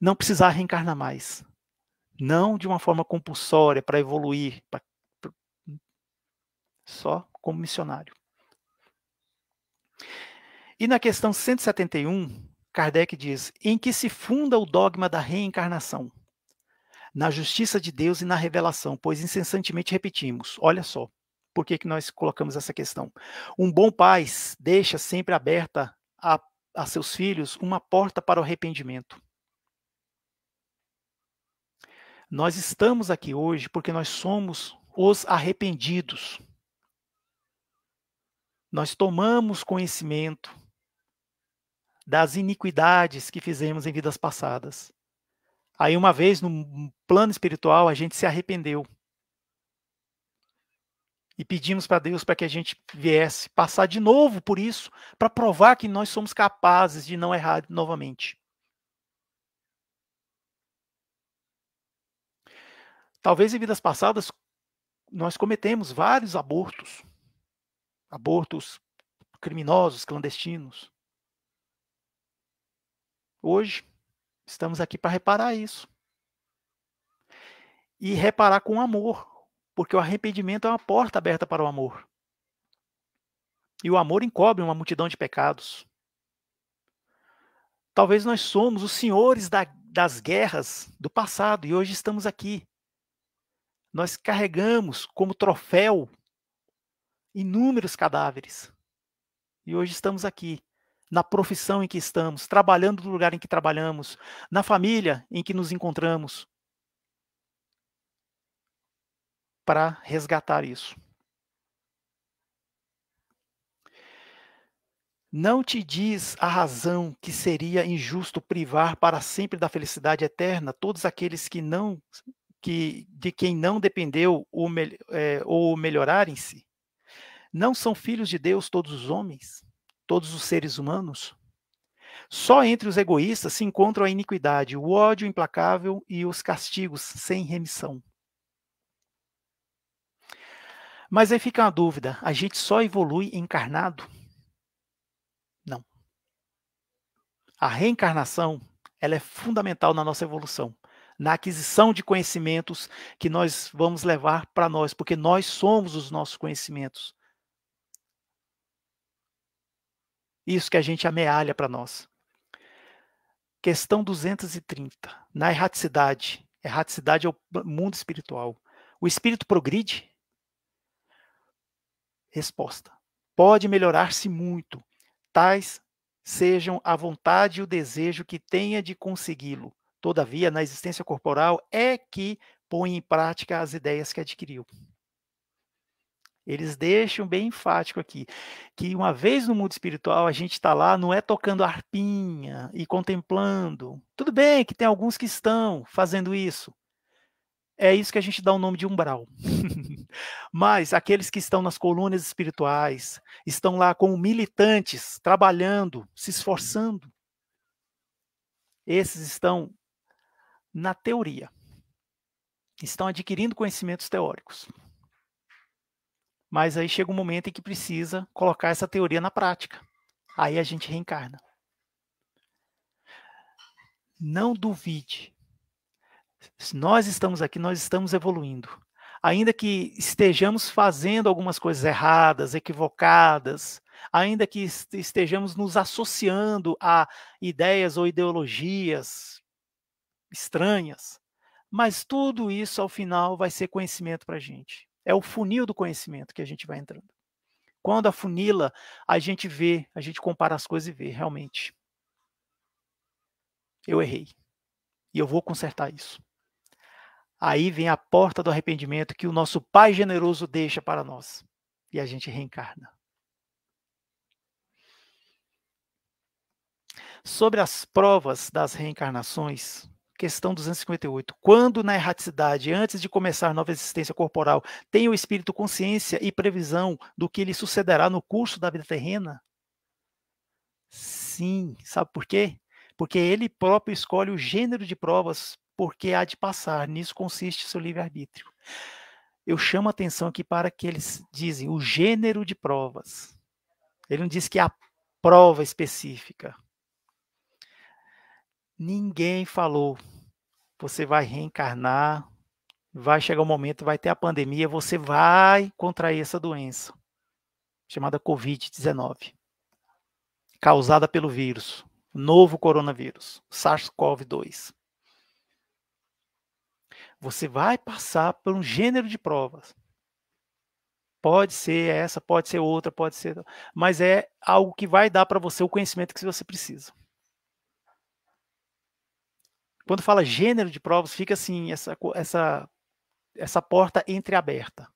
não precisar reencarnar mais não de uma forma compulsória para evoluir, pra, pra, só como missionário. E na questão 171, Kardec diz: em que se funda o dogma da reencarnação? Na justiça de Deus e na revelação, pois incessantemente repetimos: olha só, por que, que nós colocamos essa questão? Um bom pai deixa sempre aberta a, a seus filhos uma porta para o arrependimento. Nós estamos aqui hoje porque nós somos os arrependidos. Nós tomamos conhecimento das iniquidades que fizemos em vidas passadas. Aí, uma vez no plano espiritual, a gente se arrependeu. E pedimos para Deus para que a gente viesse passar de novo por isso, para provar que nós somos capazes de não errar novamente. Talvez em vidas passadas nós cometemos vários abortos, abortos criminosos, clandestinos. Hoje estamos aqui para reparar isso. E reparar com amor, porque o arrependimento é uma porta aberta para o amor. E o amor encobre uma multidão de pecados. Talvez nós somos os senhores da, das guerras do passado e hoje estamos aqui nós carregamos como troféu inúmeros cadáveres. E hoje estamos aqui, na profissão em que estamos, trabalhando no lugar em que trabalhamos, na família em que nos encontramos, para resgatar isso. Não te diz a razão que seria injusto privar para sempre da felicidade eterna todos aqueles que não que de quem não dependeu o, é, ou melhorarem-se? Não são filhos de Deus todos os homens, todos os seres humanos? Só entre os egoístas se encontram a iniquidade, o ódio implacável e os castigos sem remissão. Mas aí fica uma dúvida: a gente só evolui encarnado? Não. A reencarnação ela é fundamental na nossa evolução na aquisição de conhecimentos que nós vamos levar para nós, porque nós somos os nossos conhecimentos. Isso que a gente amealha para nós. Questão 230. Na erraticidade. Erraticidade é o mundo espiritual. O espírito progride? Resposta. Pode melhorar-se muito, tais sejam a vontade e o desejo que tenha de consegui-lo todavia, na existência corporal, é que põe em prática as ideias que adquiriu. Eles deixam bem enfático aqui que uma vez no mundo espiritual a gente está lá, não é tocando harpinha e contemplando. Tudo bem que tem alguns que estão fazendo isso. É isso que a gente dá o nome de umbral. Mas aqueles que estão nas colônias espirituais, estão lá como militantes, trabalhando, se esforçando, esses estão na teoria. Estão adquirindo conhecimentos teóricos. Mas aí chega um momento em que precisa colocar essa teoria na prática. Aí a gente reencarna. Não duvide. nós estamos aqui, nós estamos evoluindo. Ainda que estejamos fazendo algumas coisas erradas, equivocadas, ainda que estejamos nos associando a ideias ou ideologias estranhas, mas tudo isso ao final vai ser conhecimento para a gente. É o funil do conhecimento que a gente vai entrando. Quando a funila, a gente vê, a gente compara as coisas e vê, realmente. Eu errei. E eu vou consertar isso. Aí vem a porta do arrependimento que o nosso Pai generoso deixa para nós. E a gente reencarna. Sobre as provas das reencarnações, Questão 258. Quando na erraticidade, antes de começar nova existência corporal, tem o espírito consciência e previsão do que lhe sucederá no curso da vida terrena? Sim. Sabe por quê? Porque ele próprio escolhe o gênero de provas porque há de passar. Nisso consiste seu livre-arbítrio. Eu chamo a atenção aqui para que eles dizem o gênero de provas. Ele não diz que há a prova específica. Ninguém falou. Você vai reencarnar, vai chegar um momento, vai ter a pandemia, você vai contrair essa doença chamada COVID-19, causada pelo vírus, novo coronavírus, SARS-CoV-2. Você vai passar por um gênero de provas. Pode ser essa, pode ser outra, pode ser, mas é algo que vai dar para você o conhecimento que você precisa. Quando fala gênero de provas, fica assim, essa, essa, essa porta entreaberta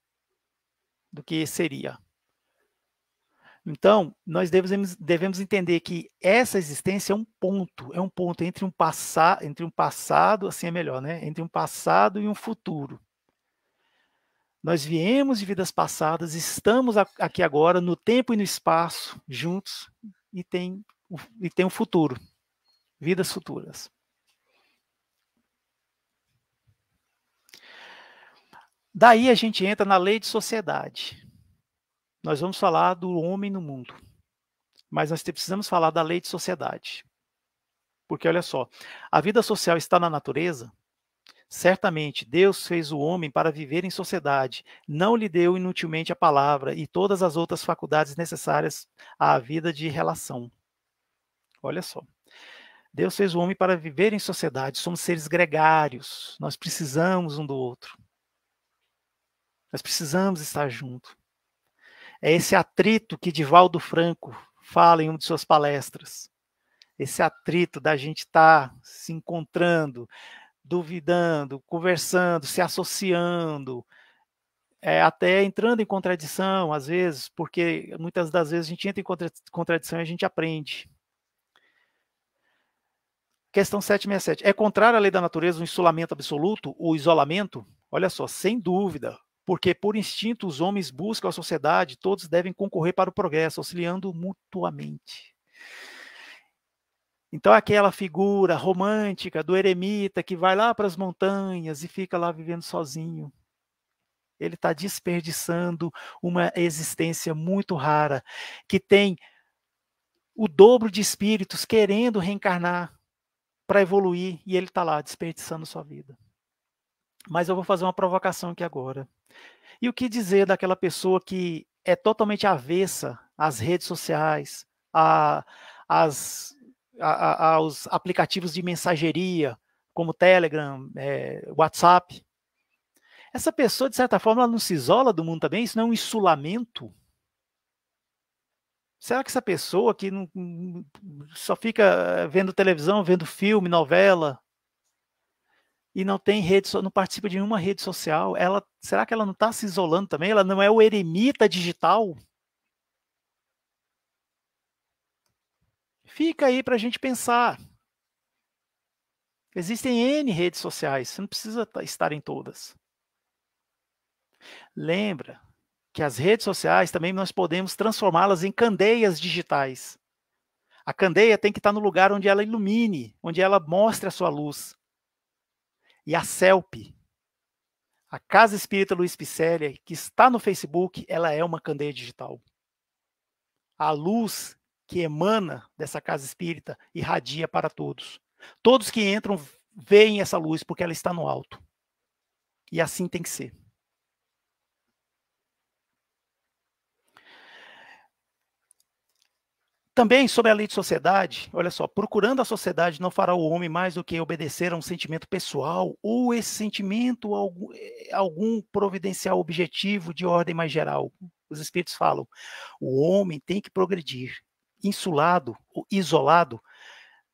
do que seria. Então, nós devemos, devemos entender que essa existência é um ponto, é um ponto entre um passado, entre um passado, assim é melhor, né? Entre um passado e um futuro. Nós viemos de vidas passadas, estamos aqui agora, no tempo e no espaço, juntos, e tem, e tem um futuro, vidas futuras. Daí a gente entra na lei de sociedade. Nós vamos falar do homem no mundo. Mas nós precisamos falar da lei de sociedade. Porque olha só, a vida social está na natureza. Certamente Deus fez o homem para viver em sociedade, não lhe deu inutilmente a palavra e todas as outras faculdades necessárias à vida de relação. Olha só. Deus fez o homem para viver em sociedade, somos seres gregários, nós precisamos um do outro. Nós precisamos estar junto. É esse atrito que Divaldo Franco fala em uma de suas palestras. Esse atrito da gente estar tá se encontrando, duvidando, conversando, se associando, é, até entrando em contradição, às vezes, porque muitas das vezes a gente entra em contradição e a gente aprende. Questão 767. É contrário à lei da natureza o um insulamento absoluto, o isolamento? Olha só, sem dúvida porque por instinto os homens buscam a sociedade, todos devem concorrer para o progresso, auxiliando mutuamente. Então, é aquela figura romântica do eremita que vai lá para as montanhas e fica lá vivendo sozinho. Ele está desperdiçando uma existência muito rara, que tem o dobro de espíritos querendo reencarnar para evoluir e ele está lá desperdiçando sua vida. Mas eu vou fazer uma provocação aqui agora. E o que dizer daquela pessoa que é totalmente avessa às redes sociais, a, a, a, aos aplicativos de mensageria, como Telegram, é, WhatsApp? Essa pessoa, de certa forma, ela não se isola do mundo também? Isso não é um insulamento? Será que essa pessoa que não, só fica eh, vendo televisão, vendo filme, novela, e não tem rede, não participa de nenhuma rede social, ela será que ela não está se isolando também? Ela não é o eremita digital? Fica aí para a gente pensar. Existem N redes sociais, você não precisa tá, estar em todas. Lembra que as redes sociais também nós podemos transformá-las em candeias digitais. A candeia tem que estar tá no lugar onde ela ilumine, onde ela mostre a sua luz e a CELP, a Casa Espírita Luiz Picelli, que está no Facebook, ela é uma candeia digital. A luz que emana dessa casa espírita irradia para todos. Todos que entram veem essa luz porque ela está no alto. E assim tem que ser. Também sobre a lei de sociedade, olha só, procurando a sociedade não fará o homem mais do que obedecer a um sentimento pessoal ou esse sentimento algum, eh, algum providencial objetivo de ordem mais geral. Os espíritos falam: o homem tem que progredir, insulado, isolado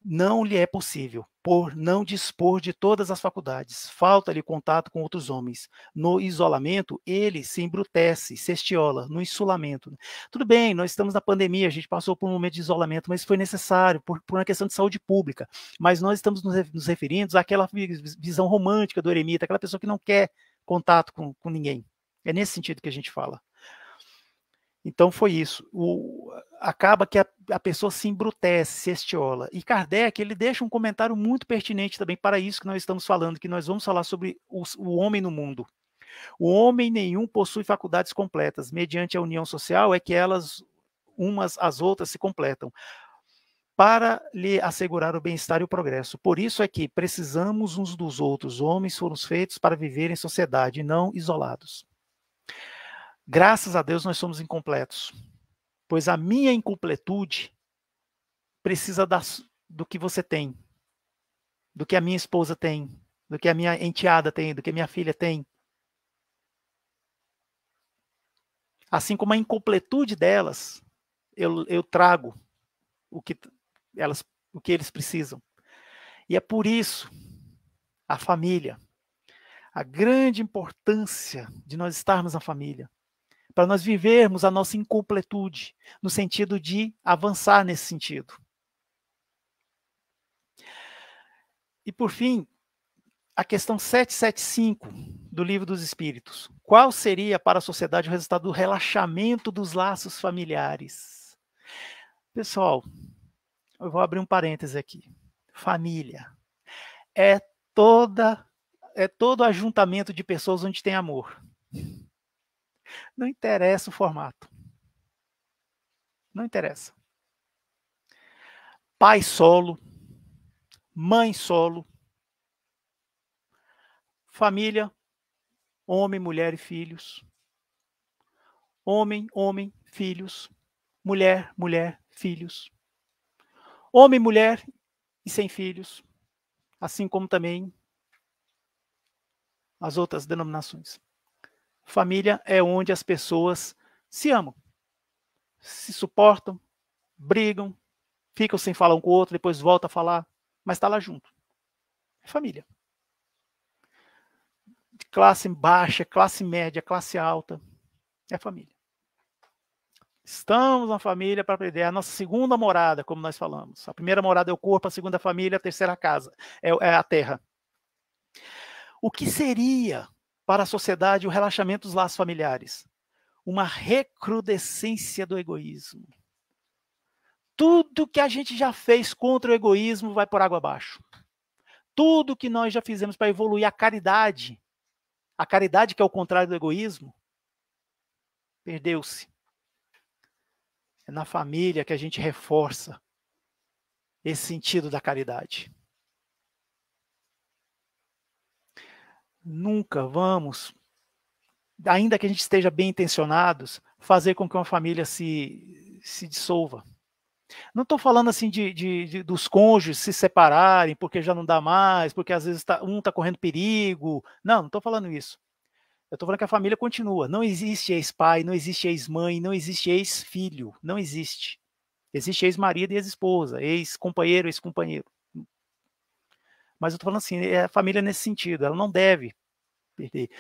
não lhe é possível, por não dispor de todas as faculdades. Falta-lhe contato com outros homens. No isolamento, ele se embrutece, se estiola, no insulamento. Tudo bem, nós estamos na pandemia, a gente passou por um momento de isolamento, mas foi necessário, por, por uma questão de saúde pública. Mas nós estamos nos referindo àquela visão romântica do eremita, aquela pessoa que não quer contato com, com ninguém. É nesse sentido que a gente fala. Então foi isso. O, acaba que a, a, pessoa se embrutece, se estiola. E Kardec ele deixa um comentário muito pertinente também para isso que nós estamos falando, que nós vamos falar sobre o, o homem no mundo. O homem nenhum possui faculdades completas. Mediante a união social é que elas, umas às outras, se completam para lhe assegurar o bem-estar e o progresso. Por isso é que precisamos uns dos outros. Homens foram feitos para viver em sociedade, não isolados. Graças a Deus nós somos incompletos, pois a minha incompletude precisa da, do que você tem, do que a minha esposa tem, do que a minha enteada tem, do que a minha filha tem. Assim como a incompletude delas, eu, eu trago o que elas, o que eles precisam. E é por isso a família, a grande importância de nós estarmos na família para nós vivermos a nossa incompletude, no sentido de avançar nesse sentido. E por fim, a questão 775 do Livro dos Espíritos. Qual seria para a sociedade o resultado do relaxamento dos laços familiares? Pessoal, eu vou abrir um parêntese aqui. Família é toda é todo ajuntamento de pessoas onde tem amor. Não interessa o formato. Não interessa. Pai solo, mãe solo, família, homem, mulher e filhos. Homem, homem, filhos. Mulher, mulher, filhos. Homem, mulher e sem filhos. Assim como também as outras denominações. Família é onde as pessoas se amam, se suportam, brigam, ficam sem falar um com o outro, depois volta a falar, mas está lá junto. É família. De classe baixa, classe média, classe alta, é família. Estamos na família para aprender. É a nossa segunda morada, como nós falamos. A primeira morada é o corpo, a segunda família, a terceira casa, é, é a terra. O que seria para a sociedade o relaxamento dos laços familiares, uma recrudescência do egoísmo. Tudo que a gente já fez contra o egoísmo vai por água abaixo. Tudo que nós já fizemos para evoluir a caridade, a caridade que é o contrário do egoísmo, perdeu-se. É na família que a gente reforça esse sentido da caridade. nunca vamos, ainda que a gente esteja bem intencionados, fazer com que uma família se, se dissolva. Não estou falando assim de, de, de, dos cônjuges se separarem porque já não dá mais, porque às vezes tá, um está correndo perigo. Não, não estou falando isso. Eu estou falando que a família continua. Não existe ex-pai, não existe ex-mãe, não existe ex-filho. Não existe. Existe ex-marido e ex-esposa, ex-companheiro, ex-companheiro. Mas eu estou falando assim, é a família nesse sentido, ela não deve perder.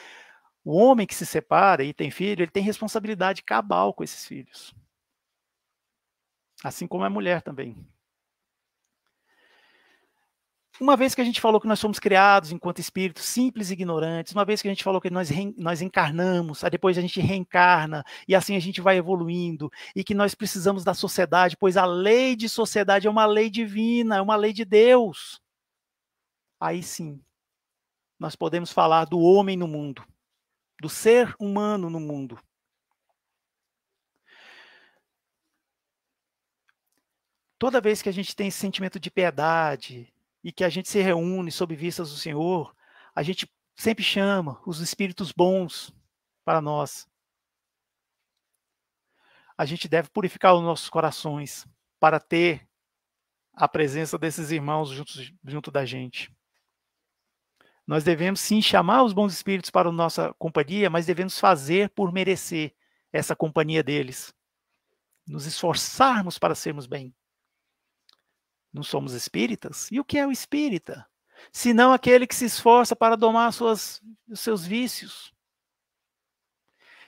O homem que se separa e tem filho, ele tem responsabilidade cabal com esses filhos. Assim como a é mulher também. Uma vez que a gente falou que nós somos criados enquanto espíritos simples e ignorantes, uma vez que a gente falou que nós, nós encarnamos, aí depois a gente reencarna, e assim a gente vai evoluindo, e que nós precisamos da sociedade, pois a lei de sociedade é uma lei divina, é uma lei de Deus aí sim nós podemos falar do homem no mundo, do ser humano no mundo. Toda vez que a gente tem esse sentimento de piedade e que a gente se reúne sob vistas do Senhor, a gente sempre chama os espíritos bons para nós. A gente deve purificar os nossos corações para ter a presença desses irmãos junto, junto da gente. Nós devemos sim chamar os bons espíritos para a nossa companhia, mas devemos fazer por merecer essa companhia deles. Nos esforçarmos para sermos bem. Não somos espíritas? E o que é o espírita? Senão aquele que se esforça para domar suas, os seus vícios.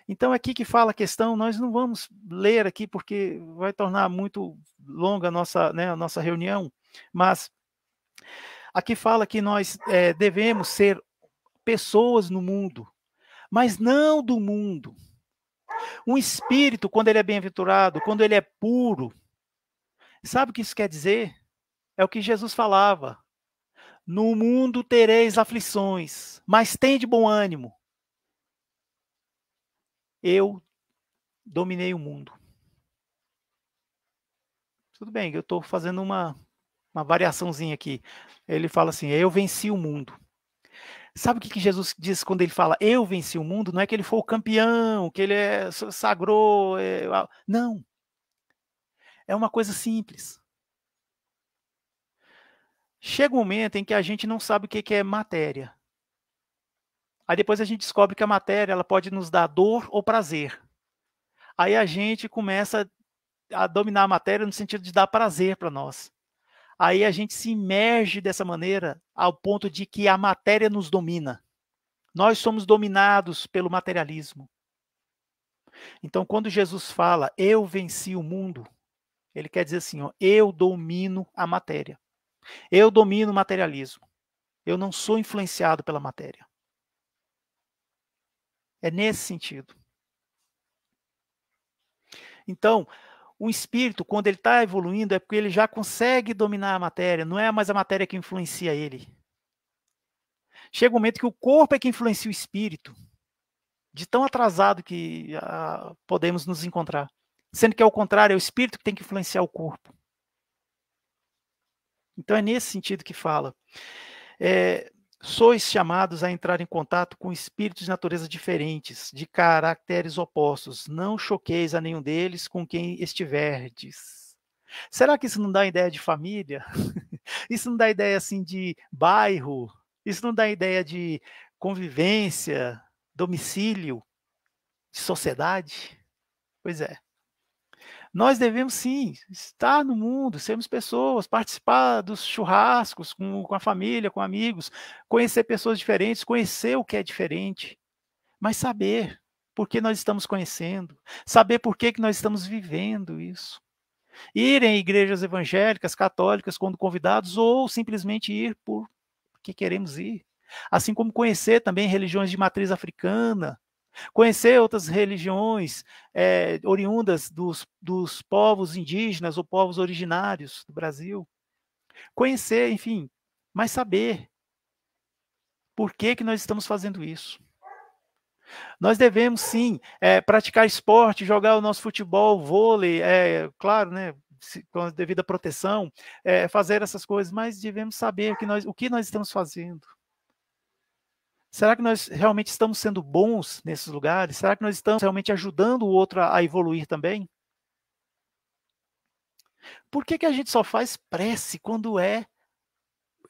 Então, é aqui que fala a questão, nós não vamos ler aqui porque vai tornar muito longa a nossa, né, a nossa reunião, mas Aqui fala que nós é, devemos ser pessoas no mundo, mas não do mundo. Um espírito, quando ele é bem-aventurado, quando ele é puro, sabe o que isso quer dizer? É o que Jesus falava. No mundo tereis aflições, mas tem de bom ânimo. Eu dominei o mundo. Tudo bem, eu estou fazendo uma uma variaçãozinha aqui. Ele fala assim: Eu venci o mundo. Sabe o que, que Jesus diz quando ele fala eu venci o mundo? Não é que ele foi o campeão, que ele é, sagrou. É, não. É uma coisa simples. Chega um momento em que a gente não sabe o que, que é matéria. Aí depois a gente descobre que a matéria ela pode nos dar dor ou prazer. Aí a gente começa a dominar a matéria no sentido de dar prazer para nós. Aí a gente se imerge dessa maneira ao ponto de que a matéria nos domina. Nós somos dominados pelo materialismo. Então, quando Jesus fala, eu venci o mundo, ele quer dizer assim, ó, eu domino a matéria. Eu domino o materialismo. Eu não sou influenciado pela matéria. É nesse sentido. Então, o espírito, quando ele está evoluindo, é porque ele já consegue dominar a matéria, não é mais a matéria que influencia ele. Chega um momento que o corpo é que influencia o espírito, de tão atrasado que ah, podemos nos encontrar. Sendo que, ao contrário, é o espírito que tem que influenciar o corpo. Então, é nesse sentido que fala. É, Sois chamados a entrar em contato com espíritos de natureza diferentes, de caracteres opostos. Não choqueis a nenhum deles com quem estiverdes. Será que isso não dá ideia de família? Isso não dá ideia assim de bairro? Isso não dá ideia de convivência, domicílio, de sociedade? Pois é. Nós devemos sim estar no mundo, sermos pessoas, participar dos churrascos com, com a família, com amigos, conhecer pessoas diferentes, conhecer o que é diferente, mas saber por que nós estamos conhecendo, saber por que, que nós estamos vivendo isso. Ir em igrejas evangélicas, católicas, quando convidados, ou simplesmente ir por que queremos ir. Assim como conhecer também religiões de matriz africana, Conhecer outras religiões é, oriundas dos, dos povos indígenas ou povos originários do Brasil. Conhecer, enfim, mas saber por que, que nós estamos fazendo isso. Nós devemos sim é, praticar esporte, jogar o nosso futebol, vôlei, é, claro, né, com a devida proteção, é, fazer essas coisas, mas devemos saber que nós, o que nós estamos fazendo. Será que nós realmente estamos sendo bons nesses lugares? Será que nós estamos realmente ajudando o outro a, a evoluir também? Por que, que a gente só faz prece quando é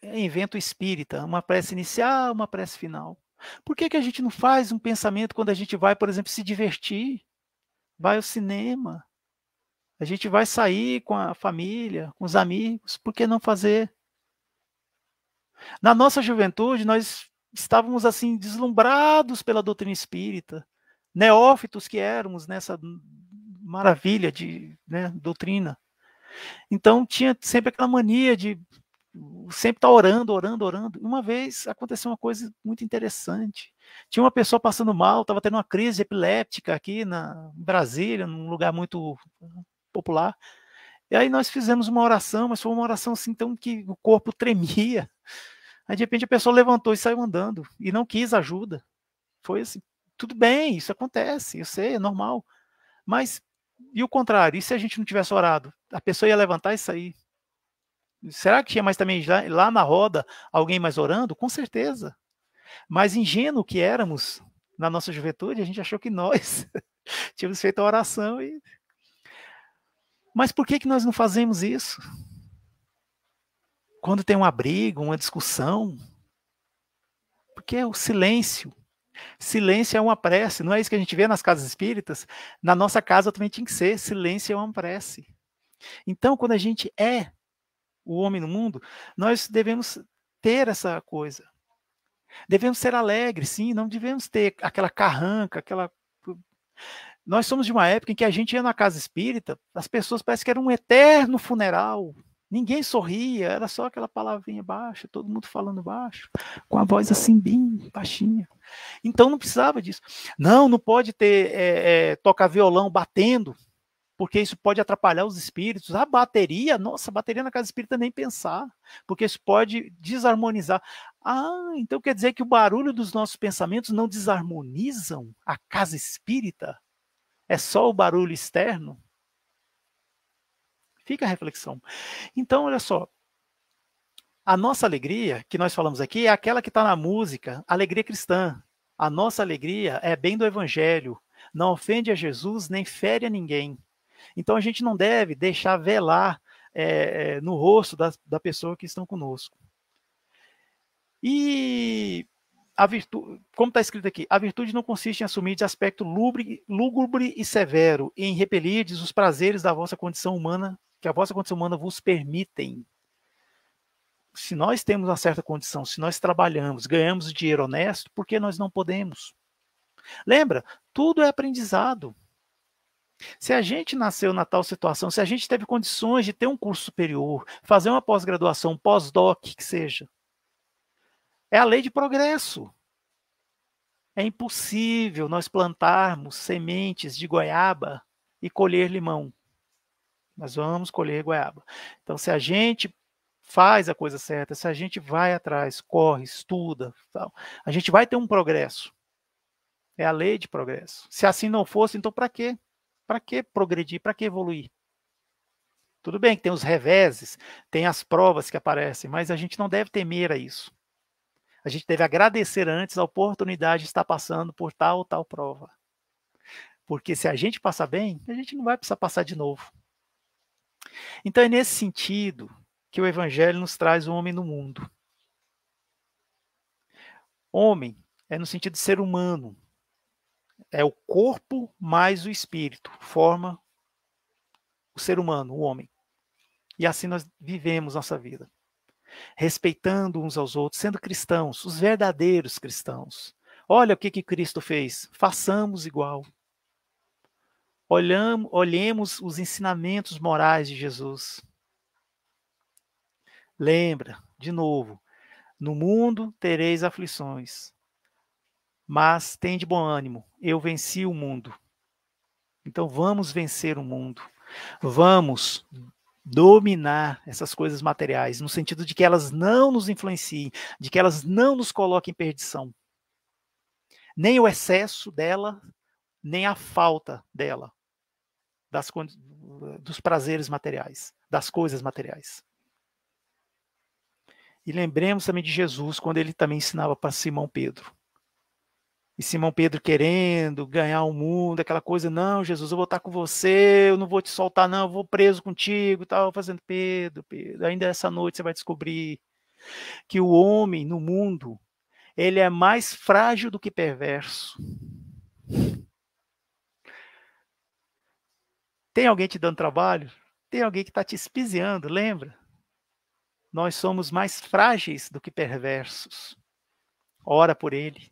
invento é espírita? Uma prece inicial, uma prece final. Por que, que a gente não faz um pensamento quando a gente vai, por exemplo, se divertir? Vai ao cinema? A gente vai sair com a família, com os amigos? Por que não fazer? Na nossa juventude, nós estávamos assim deslumbrados pela doutrina espírita, neófitos que éramos nessa maravilha de né, doutrina. Então tinha sempre aquela mania de sempre estar tá orando, orando, orando. Uma vez aconteceu uma coisa muito interessante. Tinha uma pessoa passando mal, estava tendo uma crise epiléptica aqui na em Brasília, num lugar muito ah, popular. E aí nós fizemos uma oração, mas foi uma oração assim tão que o corpo tremia. Aí de repente a pessoa levantou e saiu andando e não quis ajuda. Foi assim, tudo bem, isso acontece, eu sei, é normal. Mas e o contrário? E se a gente não tivesse orado? A pessoa ia levantar e sair. Será que tinha mais também lá na roda alguém mais orando? Com certeza. Mas ingênuo que éramos na nossa juventude, a gente achou que nós tínhamos feito a oração e mas por que, que nós não fazemos isso? quando tem uma briga, uma discussão, porque é o silêncio. Silêncio é uma prece, não é isso que a gente vê nas casas espíritas? Na nossa casa também tinha que ser, silêncio é uma prece. Então, quando a gente é o homem no mundo, nós devemos ter essa coisa. Devemos ser alegres, sim, não devemos ter aquela carranca, aquela nós somos de uma época em que a gente ia na casa espírita, as pessoas parecem que era um eterno funeral. Ninguém sorria, era só aquela palavrinha baixa, todo mundo falando baixo, com a voz assim bem baixinha. Então não precisava disso. Não, não pode ter é, é, tocar violão batendo, porque isso pode atrapalhar os espíritos. A bateria, nossa, bateria na casa espírita é nem pensar, porque isso pode desarmonizar. Ah, então quer dizer que o barulho dos nossos pensamentos não desarmonizam a casa espírita? É só o barulho externo? Fica a reflexão. Então, olha só. A nossa alegria, que nós falamos aqui, é aquela que está na música, alegria cristã. A nossa alegria é bem do Evangelho. Não ofende a Jesus nem fere a ninguém. Então a gente não deve deixar velar é, no rosto da, da pessoa que estão conosco. E a virtu como está escrito aqui, a virtude não consiste em assumir de aspecto lúgubre, lúgubre e severo, em repelirdes os prazeres da vossa condição humana que a vossa condição humana vos permitem. Se nós temos uma certa condição, se nós trabalhamos, ganhamos dinheiro honesto, por que nós não podemos? Lembra? Tudo é aprendizado. Se a gente nasceu na tal situação, se a gente teve condições de ter um curso superior, fazer uma pós-graduação, pós-doc, que seja, é a lei de progresso. É impossível nós plantarmos sementes de goiaba e colher limão. Nós vamos colher goiaba. Então, se a gente faz a coisa certa, se a gente vai atrás, corre, estuda, tal, a gente vai ter um progresso. É a lei de progresso. Se assim não fosse, então para quê? Para que progredir? Para que evoluir? Tudo bem que tem os reveses, tem as provas que aparecem, mas a gente não deve temer a isso. A gente deve agradecer antes a oportunidade de estar passando por tal ou tal prova. Porque se a gente passar bem, a gente não vai precisar passar de novo. Então é nesse sentido que o Evangelho nos traz o homem no mundo. Homem é no sentido de ser humano. É o corpo mais o espírito, forma o ser humano, o homem. E assim nós vivemos nossa vida. Respeitando uns aos outros, sendo cristãos, os verdadeiros cristãos. Olha o que, que Cristo fez. Façamos igual. Olham, olhemos os ensinamentos morais de Jesus. Lembra, de novo, no mundo tereis aflições, mas tende bom ânimo, eu venci o mundo. Então vamos vencer o mundo. Vamos dominar essas coisas materiais, no sentido de que elas não nos influenciem, de que elas não nos coloquem em perdição. Nem o excesso dela, nem a falta dela das, dos prazeres materiais, das coisas materiais. E lembremos também de Jesus, quando ele também ensinava para Simão Pedro. E Simão Pedro querendo ganhar o mundo, aquela coisa, não, Jesus, eu vou estar com você, eu não vou te soltar, não, eu vou preso contigo, tal, fazendo Pedro, Pedro. Ainda essa noite você vai descobrir que o homem no mundo, ele é mais frágil do que perverso. Tem alguém te dando trabalho? Tem alguém que está te espiziando, lembra? Nós somos mais frágeis do que perversos. Ora por ele.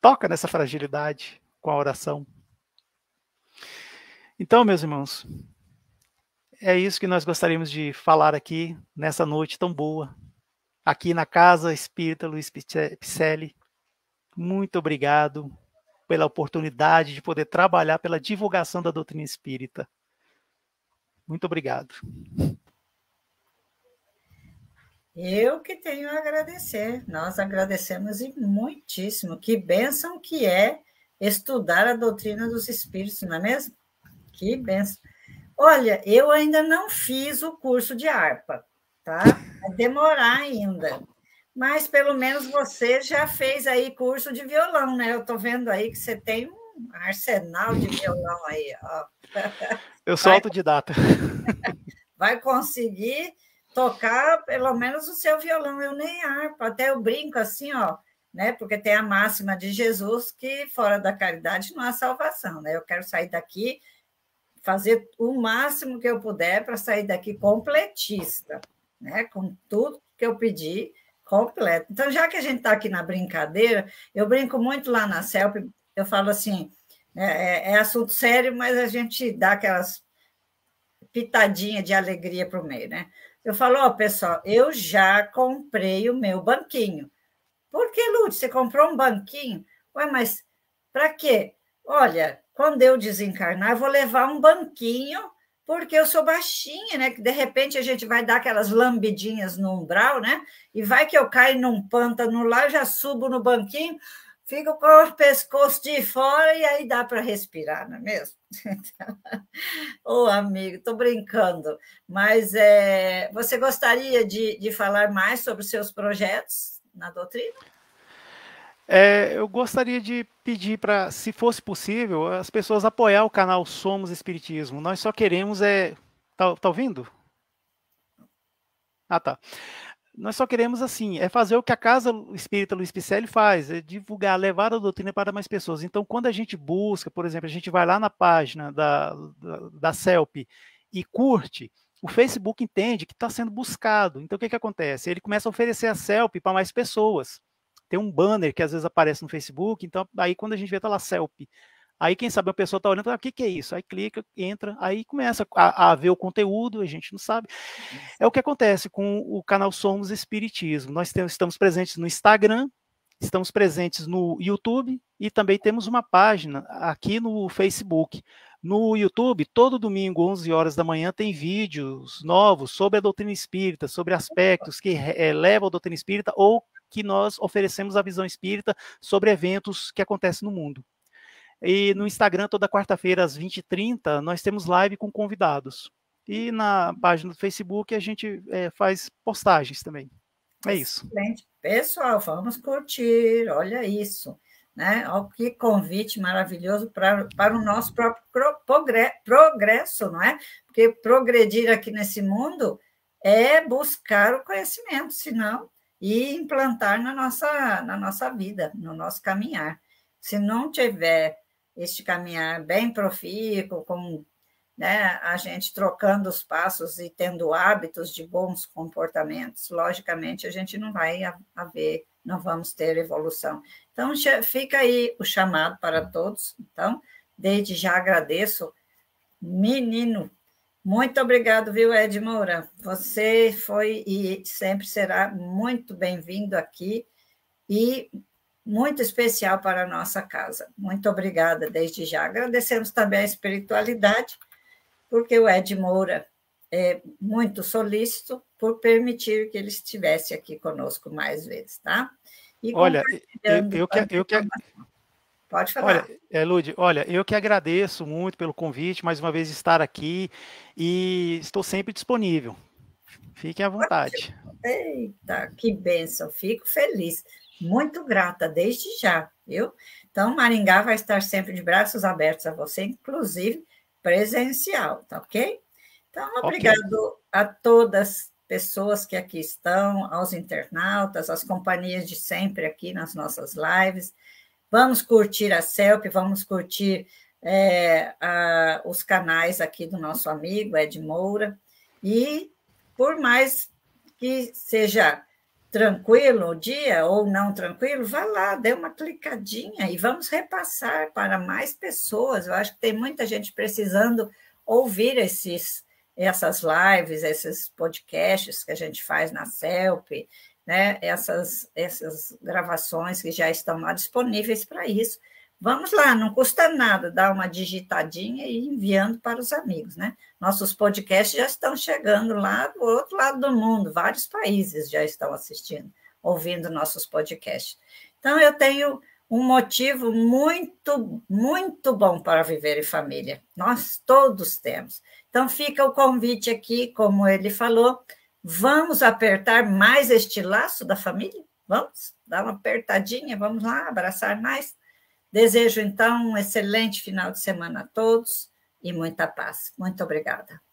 Toca nessa fragilidade com a oração. Então, meus irmãos, é isso que nós gostaríamos de falar aqui nessa noite tão boa, aqui na Casa Espírita Luiz Picelli. Muito obrigado pela oportunidade de poder trabalhar pela divulgação da doutrina espírita. Muito obrigado. Eu que tenho a agradecer. Nós agradecemos e muitíssimo. Que bênção que é estudar a doutrina dos espíritos, não é mesmo? Que bênção. Olha, eu ainda não fiz o curso de harpa, tá? Vai demorar ainda. Mas pelo menos você já fez aí curso de violão, né? Eu estou vendo aí que você tem um arsenal de violão aí, ó. Eu sou Vai... autodidata. Vai conseguir tocar pelo menos o seu violão, eu nem harpo, até eu brinco assim, ó, né? Porque tem a máxima de Jesus que fora da caridade não há salvação, né? Eu quero sair daqui fazer o máximo que eu puder para sair daqui completista, né? Com tudo que eu pedi Completo. Então, já que a gente está aqui na brincadeira, eu brinco muito lá na CELP, eu falo assim, é, é, é assunto sério, mas a gente dá aquelas pitadinha de alegria para o meio, né? Eu falo, ó, oh, pessoal, eu já comprei o meu banquinho. Por que, Lúcio, você comprou um banquinho? Ué, mas para quê? Olha, quando eu desencarnar, eu vou levar um banquinho porque eu sou baixinha, né? Que de repente a gente vai dar aquelas lambidinhas no umbral, né? E vai que eu caio num pântano lá, já subo no banquinho, fico com o pescoço de fora e aí dá para respirar, não é mesmo? Ô, oh, amigo, estou brincando. Mas é, você gostaria de, de falar mais sobre os seus projetos na doutrina? É, eu gostaria de pedir para, se fosse possível, as pessoas apoiar o canal Somos Espiritismo. Nós só queremos é. Tá, tá ouvindo? Ah, tá. Nós só queremos, assim, é fazer o que a Casa Espírita Luiz Picelli faz, é divulgar, levar a doutrina para mais pessoas. Então, quando a gente busca, por exemplo, a gente vai lá na página da, da, da CELP e curte, o Facebook entende que está sendo buscado. Então, o que, que acontece? Ele começa a oferecer a CELP para mais pessoas tem um banner que às vezes aparece no Facebook, então aí quando a gente vê tá lá selfie. Aí quem sabe a pessoa tá olhando, ah, o que, que é isso? Aí clica, entra, aí começa a, a, ver o conteúdo, a gente não sabe. É o que acontece com o canal Somos Espiritismo. Nós temos, estamos presentes no Instagram, estamos presentes no YouTube e também temos uma página aqui no Facebook. No YouTube, todo domingo, 11 horas da manhã, tem vídeos novos sobre a doutrina espírita, sobre aspectos que eh, levam a doutrina espírita ou que nós oferecemos a visão espírita sobre eventos que acontecem no mundo. E no Instagram, toda quarta-feira, às 20h30, nós temos live com convidados. E na página do Facebook a gente é, faz postagens também. É isso. Excelente. Pessoal, vamos curtir, olha isso. Né? Olha que convite maravilhoso pra, para o nosso próprio progresso, não é? Porque progredir aqui nesse mundo é buscar o conhecimento, senão e implantar na nossa, na nossa vida, no nosso caminhar. Se não tiver este caminhar bem profícuo, com né, a gente trocando os passos e tendo hábitos de bons comportamentos, logicamente a gente não vai haver, não vamos ter evolução. Então, fica aí o chamado para todos. Então, desde já agradeço, menino muito obrigado, viu, Ed Moura? Você foi e sempre será muito bem-vindo aqui e muito especial para a nossa casa. Muito obrigada desde já. Agradecemos também a espiritualidade, porque o Ed Moura é muito solícito por permitir que ele estivesse aqui conosco mais vezes, tá? E Olha, eu, eu, que, eu, que, Pode falar. Olha, é, Lud, olha, eu que agradeço muito pelo convite, mais uma vez estar aqui e estou sempre disponível. Fiquem à vontade. Eita, que benção, fico feliz. Muito grata desde já, viu? Então, Maringá vai estar sempre de braços abertos a você, inclusive presencial, tá ok? Então, obrigado okay. a todas as pessoas que aqui estão, aos internautas, às companhias de sempre aqui nas nossas lives. Vamos curtir a CELP, vamos curtir é, a, os canais aqui do nosso amigo Ed Moura. E por mais que seja tranquilo o dia ou não tranquilo, vá lá, dê uma clicadinha e vamos repassar para mais pessoas. Eu acho que tem muita gente precisando ouvir esses essas lives, esses podcasts que a gente faz na CELP, né, essas, essas gravações que já estão lá disponíveis para isso. Vamos lá, não custa nada dar uma digitadinha e enviando para os amigos, né? Nossos podcasts já estão chegando lá do outro lado do mundo, vários países já estão assistindo, ouvindo nossos podcasts. Então, eu tenho um motivo muito, muito bom para viver em família. Nós todos temos. Então, fica o convite aqui, como ele falou, Vamos apertar mais este laço da família? Vamos dar uma apertadinha, vamos lá abraçar mais. Desejo então um excelente final de semana a todos e muita paz. Muito obrigada.